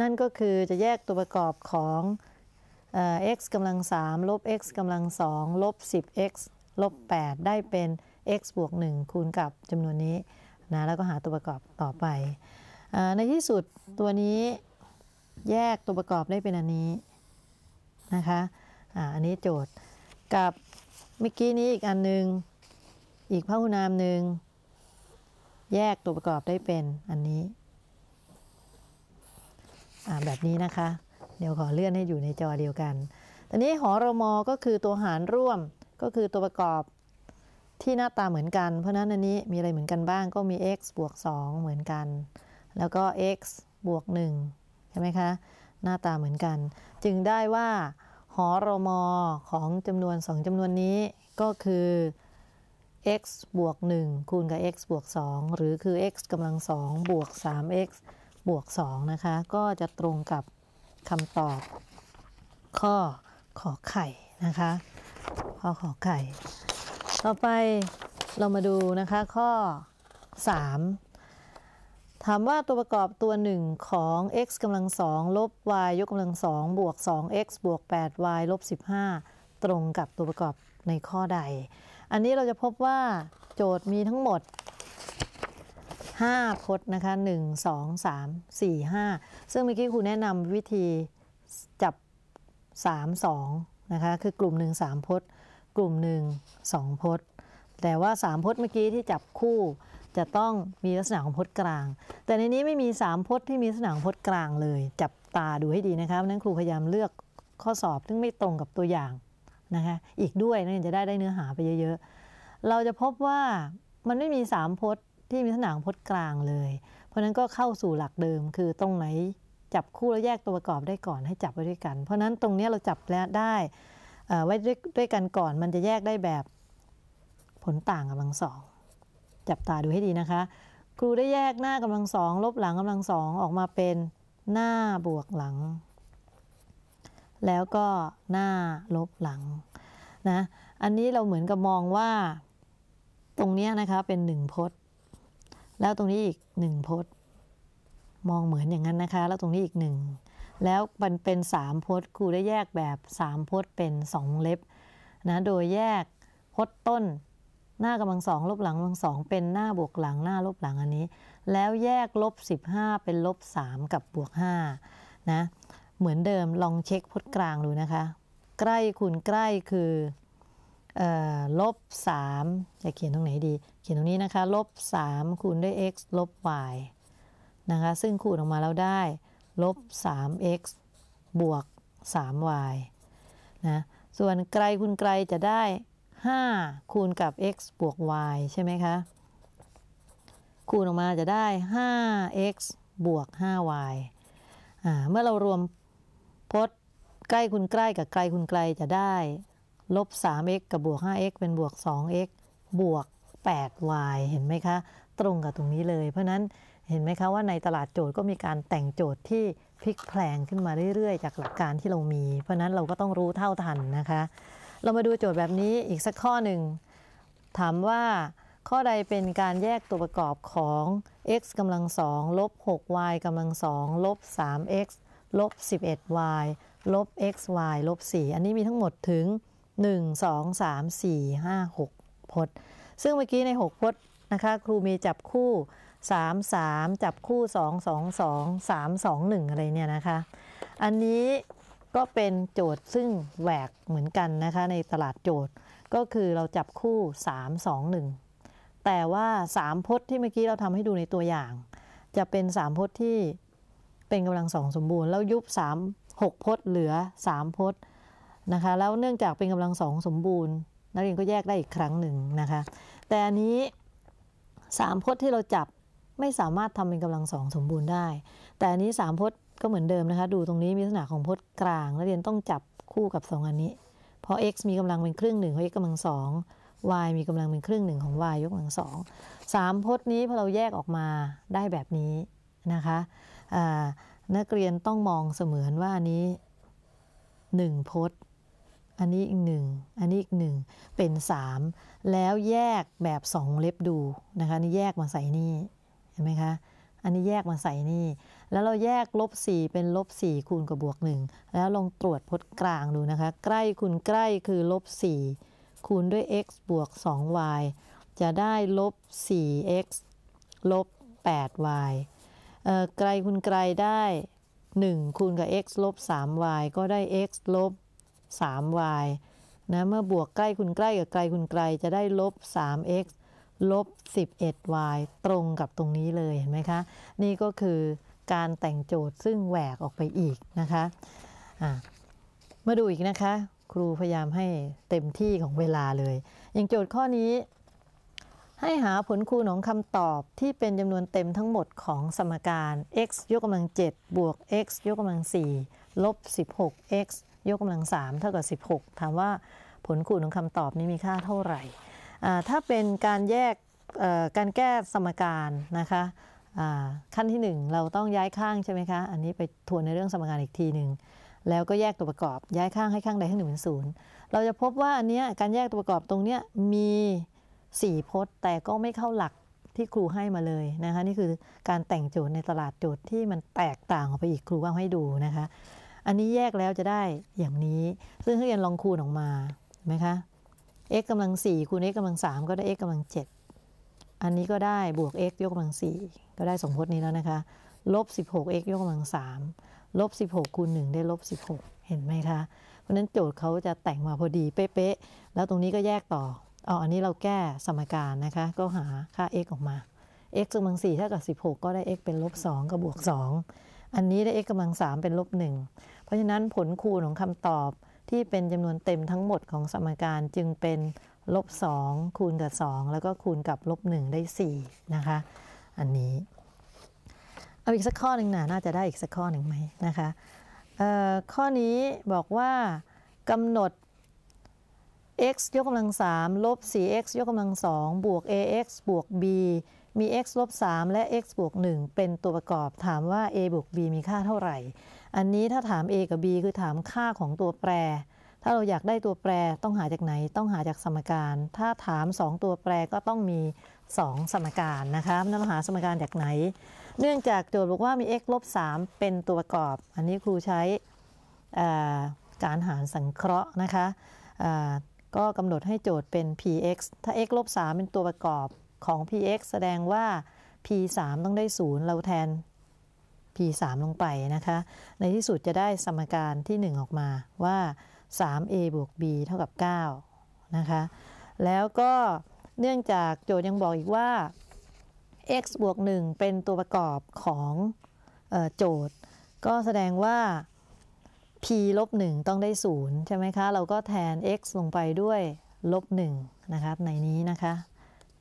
นั่นก็คือจะแยกตัวประกอบของ x กำลัง3ลบ x กำลัง2ลบ 10x ลบ 8 ได้เป็น x บวก 1คูณกับจำนวนนี้นะแล้วก็หาตัวประกอบต่อไปอในที่สุดตัวนี้แยกตัวประกอบได้เป็นอันนี้นะคะออันนี้โจทย์ กับเมื่อกี้นี้อีกอันนึง อีกพหุนามหนึ่งแยกตัวประกอบได้เป็นอันนี้แบบนี้นะคะ เดี๋ยวขอเลื่อนให้อยู่ในจอเดียวกันตอนนี้หอรมอก็คือตัวหารร่วมก็คือตัวประกอบที่หน้าตา เหมือนกันเพราะนั้นอันนี้มีอะไรเหมือนกันบ้างก็มี x บวก 2 เหมือนกัน แล้วก็ x บวก1ใช่ไหมคะหน้าตาเหมือนกัน จึงได้ว่าหอรมอของจำนวน 2จำนวนนี้ก็คือ x บวก 1 คูณกับ x บวก 2 หรือคือ x กำลัง2บวก 3x บวก2นะคะก็จะตรงกับคำตอบ ข้อขอไข่นะคะข้อขอไข่ต่อไปเรามาดูนะคะ ข้อ 3 ถามว่าตัวประกอบตัว1ของ x กำลังสองลบ y ยกกำลังสองบวก 2x บวก 8y ลบ15 ตรงกับตัวประกอบในข้อใด อันนี้เราจะพบว่า โจทย์มีทั้งหมด 5พจน์นะคะ 1 2 3 4 5 ซึ่งเมื่อกี้ครูแนะนำวิธีจับ 3 2 นะคะ คือกลุ่ม 1 3 พจน์ลุ่มหนึ่งสองพจน์ แต่ว่าสามพจน์เมื่อกี้ที่จับคู่จะต้องมีลักษณะของพจน์กลาง แต่ในนี้ไม่มีสามพจน์ที่มีลักษณะของพจน์กลางเลย จับตาดูให้ดีนะคะนั้นครูพยายามเลือกข้อสอบซึ่งไม่ตรงกับตัวอย่างนะคะอีกด้วยนั่นจะได้ได้เนื้อหาไปเยอะๆ เราจะพบว่ามันไม่มีสามพจน์ที่มีลักษณะของพจน์กลางเลย เพราะนั้นก็เข้าสู่หลักเดิม คือตรงไหนจับคู่แล้วแยกตัวประกอบได้ก่อนให้จับไว้ด้วยกัน เพราะนั้นตรงนี้เราจับแล้วได้ไว้ด้วยกันก่อนมันจะแยกได้แบบผลต่างกำลังสอง จับตาดูให้ดีนะคะ ครูได้แยกหน้ากำลังสองลบหลังกำลังสองออกมาเป็นหน้าบวกหลัง แล้วก็หน้าลบหลังนะ อันนี้เราเหมือนกับมองว่า ตรงนี้นะคะเป็นหนึ่งพจน์ แล้วตรงนี้อีกหนึ่งพจน์ มองเหมือนอย่างนั้นนะคะ แล้วตรงนี้อีกหนึ่งแล้วมันเป็นสามพจน์ครูได้แยกแบบสามพจน์เป็นสองเล็บนะโดยแยกพจน์ต้น หน้ากำลังสองลบหลังกำลังสองเป็นหน้าบวกหลังหน้าลบหลังอันนี้ แล้วแยกลบ15เป็นลบ3กับบวก5นะเหมือนเดิมลองเช็คพจน์กลางดูนะคะใกล้คูณใกล้คือลบ3จะเขียนตรงไหนดี เขียนตรงนี้นะคะลบ3คูณด้วย x ลบ y นะคะซึ่งคูณออกมาแล้วได้ลบ 3x บวก 3y นะ ส่วนไกลคูณไกลจะได้ 5 คูณกับ x บวก y ใช่ไหมคะ คูณออกมาจะได้ 5x บวก 5y เมื่อเรารวมพจน์ใกล้คูณใกล้กับไกลคูณไกลจะได้ ลบ 3x กับบวก 5x เป็นบวก 2x บวก 8y เห็นไหมคะ ตรงกับตรงนี้เลยเพราะนั้นเห็นไหมคะ ว่าในตลาดโจทย์ก็มีการแต่งโจทย์ที่พลิกแพลงขึ้นมาเรื่อยๆ จากหลักการที่เรามี เพราะนั้นเราก็ต้องรู้เท่าทันนะคะ เรามาดูโจทย์แบบนี้อีกสักข้อหนึ่งถามว่า ข้อใดเป็นการแยกตัวประกอบของ x กำลังสองลบ 6y กำลังสอง ลบ 3x ลบ 11y ลบ xy ลบ4อันนี้มีทั้งหมดถึง 1 2 3 4 5 6พจน์ ซึ่งเมื่อกี้ใน 6พจน์นะคะครูมีจับคู่3 3 จับคู่ 2 2 2 3 2 1 อะไรเนี่ยนะคะ อันนี้ก็เป็นโจทย์ซึ่งแหวกเหมือนกันนะคะ ในตลาดโจทย์ก็คือเราจับคู่ 3 2 1 แต่ว่า 3พจน์ที่เมื่อกี้เราทำให้ดูในตัวอย่าง จะเป็น3พจน์ที่เป็นกำลังสองสมบูรณ์ แล้วยุบ3 6พจน์เหลือ 3พจน์นะคะแล้วเนื่องจากเป็นกำลังสองสมบูรณ์ นักเรียนก็แยกได้อีกครั้งหนึ่งนะคะแต่อันนี้ 3พจน์ที่เราจับไม่สามารถทำเป็นกำลังสองสมบูรณ์ได้ แต่อันนี้สามพจน์ก็เหมือนเดิมนะคะ ดูตรงนี้มีลักษณะของพจน์กลาง นักเรียนต้องจับคู่กับ 2 อันนี้ เพราะ x มีกำลังเป็นครึ่งหนึ่งของ x กำลังสอง y มีกำลังเป็นครึ่งหนึ่งของ y ยกกำลังสองสามพจน์นี้พอเราแยกออกมาได้แบบนี้นะคะนักเรียนต้องมองเสมือนว่าอันนี้ 1 พจน์ อันนี้อีกหนึ่งอันนี้อีกหนึ่งเป็น 3 แล้วแยกแบบ 2 เล็บดูนะคะ นี่แยกมาใส่นี่ไหมคะ อันนี้แยกมาใส่นี่ แล้วเราแยกลบ4เป็นลบ4คูณกับบวก 1 แล้วลองตรวจพจน์กลางดูนะคะ ใกล้คูณใกล้คือลบ4คูณด้วย x บวก 2y จะได้ลบ 4x ลบ 8y ไกลคูณไกลได้ 1คูณกับ x ลบ 3y ก็ได้ x ลบ 3y นะเมื่อบวกใกล้คูณใกล้กับไกลคูณไกลจะได้ลบ 3x ลบ 11y ตรงกับตรงนี้เลย เห็นไหมคะ นี่ก็คือการแต่งโจทย์ซึ่งแหวกออกไปอีกนะคะะมาดูอีกนะคะ ครูพยายามให้เต็มที่ของเวลาเลยอย่างโจทย์ข้อนี้ ให้หาผลคูณของคำตอบที่เป็นจำนวนเต็มทั้งหมดของสมการ x ยกกำลัง7บวก x ยกกำลัง4ลบ 16x ยกกำลัง3เท่ากับ16ถามว่าผลคูณของคำตอบนี้มีค่าเท่าไหร่ถ้าเป็นการแยกการแก้สมการนะคะขั้นที่ 1 เราต้องย้ายข้างใช่ไหมคะ อันนี้ไปทวนในเรื่องสมการอีกทีหนึ่งแล้วก็แยกตัวประกอบ ย้ายข้างให้ข้างใดข้างหนึ่งเป็นศูนย์เราจะพบว่าอันเนี้ยการแยกตัวประกอบตรงเนี้ยมี4พจน์แต่ก็ไม่เข้าหลักที่ครูให้มาเลยนะคะ นี่คือการแต่งโจทย์ในตลาดโจทย์ที่มันแตกต่างออกไปอีกครูว่าให้ดูนะคะ อันนี้แยกแล้วจะได้อย่างนี้ซึ่งนักเรียนลองคูณออกมาไหมคะ x กำลังสี่คูณ x กำลังสามก็ได้ x กำลังเจ็ดอันนี้ก็ได้บวก x ยกกำลังสี่ก็ได้สมพจน์นี้แล้วนะคะลบสิบหก x ยกกำลังสามลบสิบหกคูณหนึ่งได้ลบสิบหกเห็นไหมคะเพราะนั้นโจทย์เขาจะแต่งมาพอดีเป๊ะๆแล้วตรงนี้ก็แยกต่ออ๋ออันนี้เราแก้สมการนะคะก็หาค่า x ออกมา x กำลังสี่เท่ากับสิบหกก็ได้ x เป็นลบสองก็บวกสองอันนี้ได้ x กำลังสามเป็นลบหนึ่งเพราะฉะนั้นผลคูณของคำตอบที่เป็นจำนวนเต็มทั้งหมดของสมการจึงเป็นลบ2คูณกับ 2แล้วก็คูณกับลบ1ได้ 4 นะคะ อันนี้ เอาอีกสักข้อหนึ่งนะน่าจะได้อีกสักข้อหนึ่งไหมนะคะข้อนี้บอกว่ากำหนด x ยกกำลังสามลบ 4x ยกกำลังสองบวก ax บวก b มี x ลบ 3 และ x บวก 1 เป็นตัวประกอบถามว่า a บวก b มีค่าเท่าไหร่อันนี้ถ้าถาม A กับ B คือถามค่าของตัวแปร ถ้าเราอยากได้ตัวแปรต้องหาจากไหนต้องหาจากสมการ ถ้าถาม 2 ตัวแปรก็ต้องมี 2 สมการนะคะนั่นหาสมการจาก ไหน เนื่องจากโจทย์บอกว่ามี x ลบ3 เป็นตัวประกอบ อันนี้ครูใช้การหารสังเคราะห์นะคะก็กำหนดให้โจทย์เป็น px ถ้า x ลบ3 เป็นตัวประกอบของ px แสดงว่า p 3ต้องได้0เราแทน p3 ลงไปนะคะ ในที่สุดจะได้สมการที่ 1 ออกมาว่า 3a บวก b เท่ากับ9นะคะแล้วก็เนื่องจากโจทย์ยังบอกอีกว่า x บวก 1 เป็นตัวประกอบของโจทย์ ก็แสดงว่า p ลบ1ต้องได้ 0 ใช่ไหมคะ เราก็แทน x ลงไปด้วย ลบ1นะครับในนี้นะคะ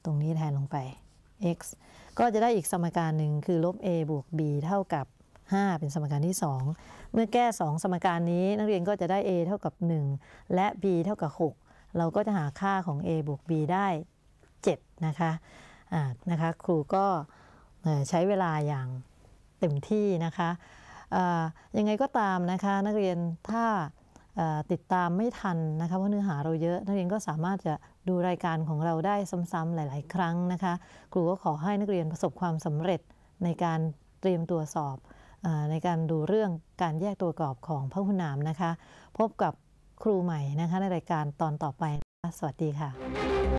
ตรงนี้แทนลงไป x ก็จะได้อีกสมการหนึ่งคือลบ a บวก b เท่ากับ 5 เป็นสมการที่ 2 เมื่อแก้ 2 สมการนี้ นักเรียนก็จะได้ a เท่ากับ 1 และ b เท่ากับ 6 เราก็จะหาค่าของ a บวก b ได้ 7 นะคะะนะคะ ครูก็ใช้เวลาอย่างเต็มที่นะคะ ยังไงก็ตามนะคะนักเรียนถ้าติดตามไม่ทันนะคะเพราะเนื้อหาเราเยอะ นักเรียนก็สามารถจะดูรายการของเราได้ซ้ำๆหลาย ๆ ครั้งนะคะ ครูก็ขอให้นักเรียนประสบความสำเร็จ ในการเตรียมตัวสอบอในการดูเรื่องการแยกตัวกรอบของพระคุณนามนะคะ พบกับครูใหม่นะคะในรายการตอนต่อไป สวัสดีค่ะ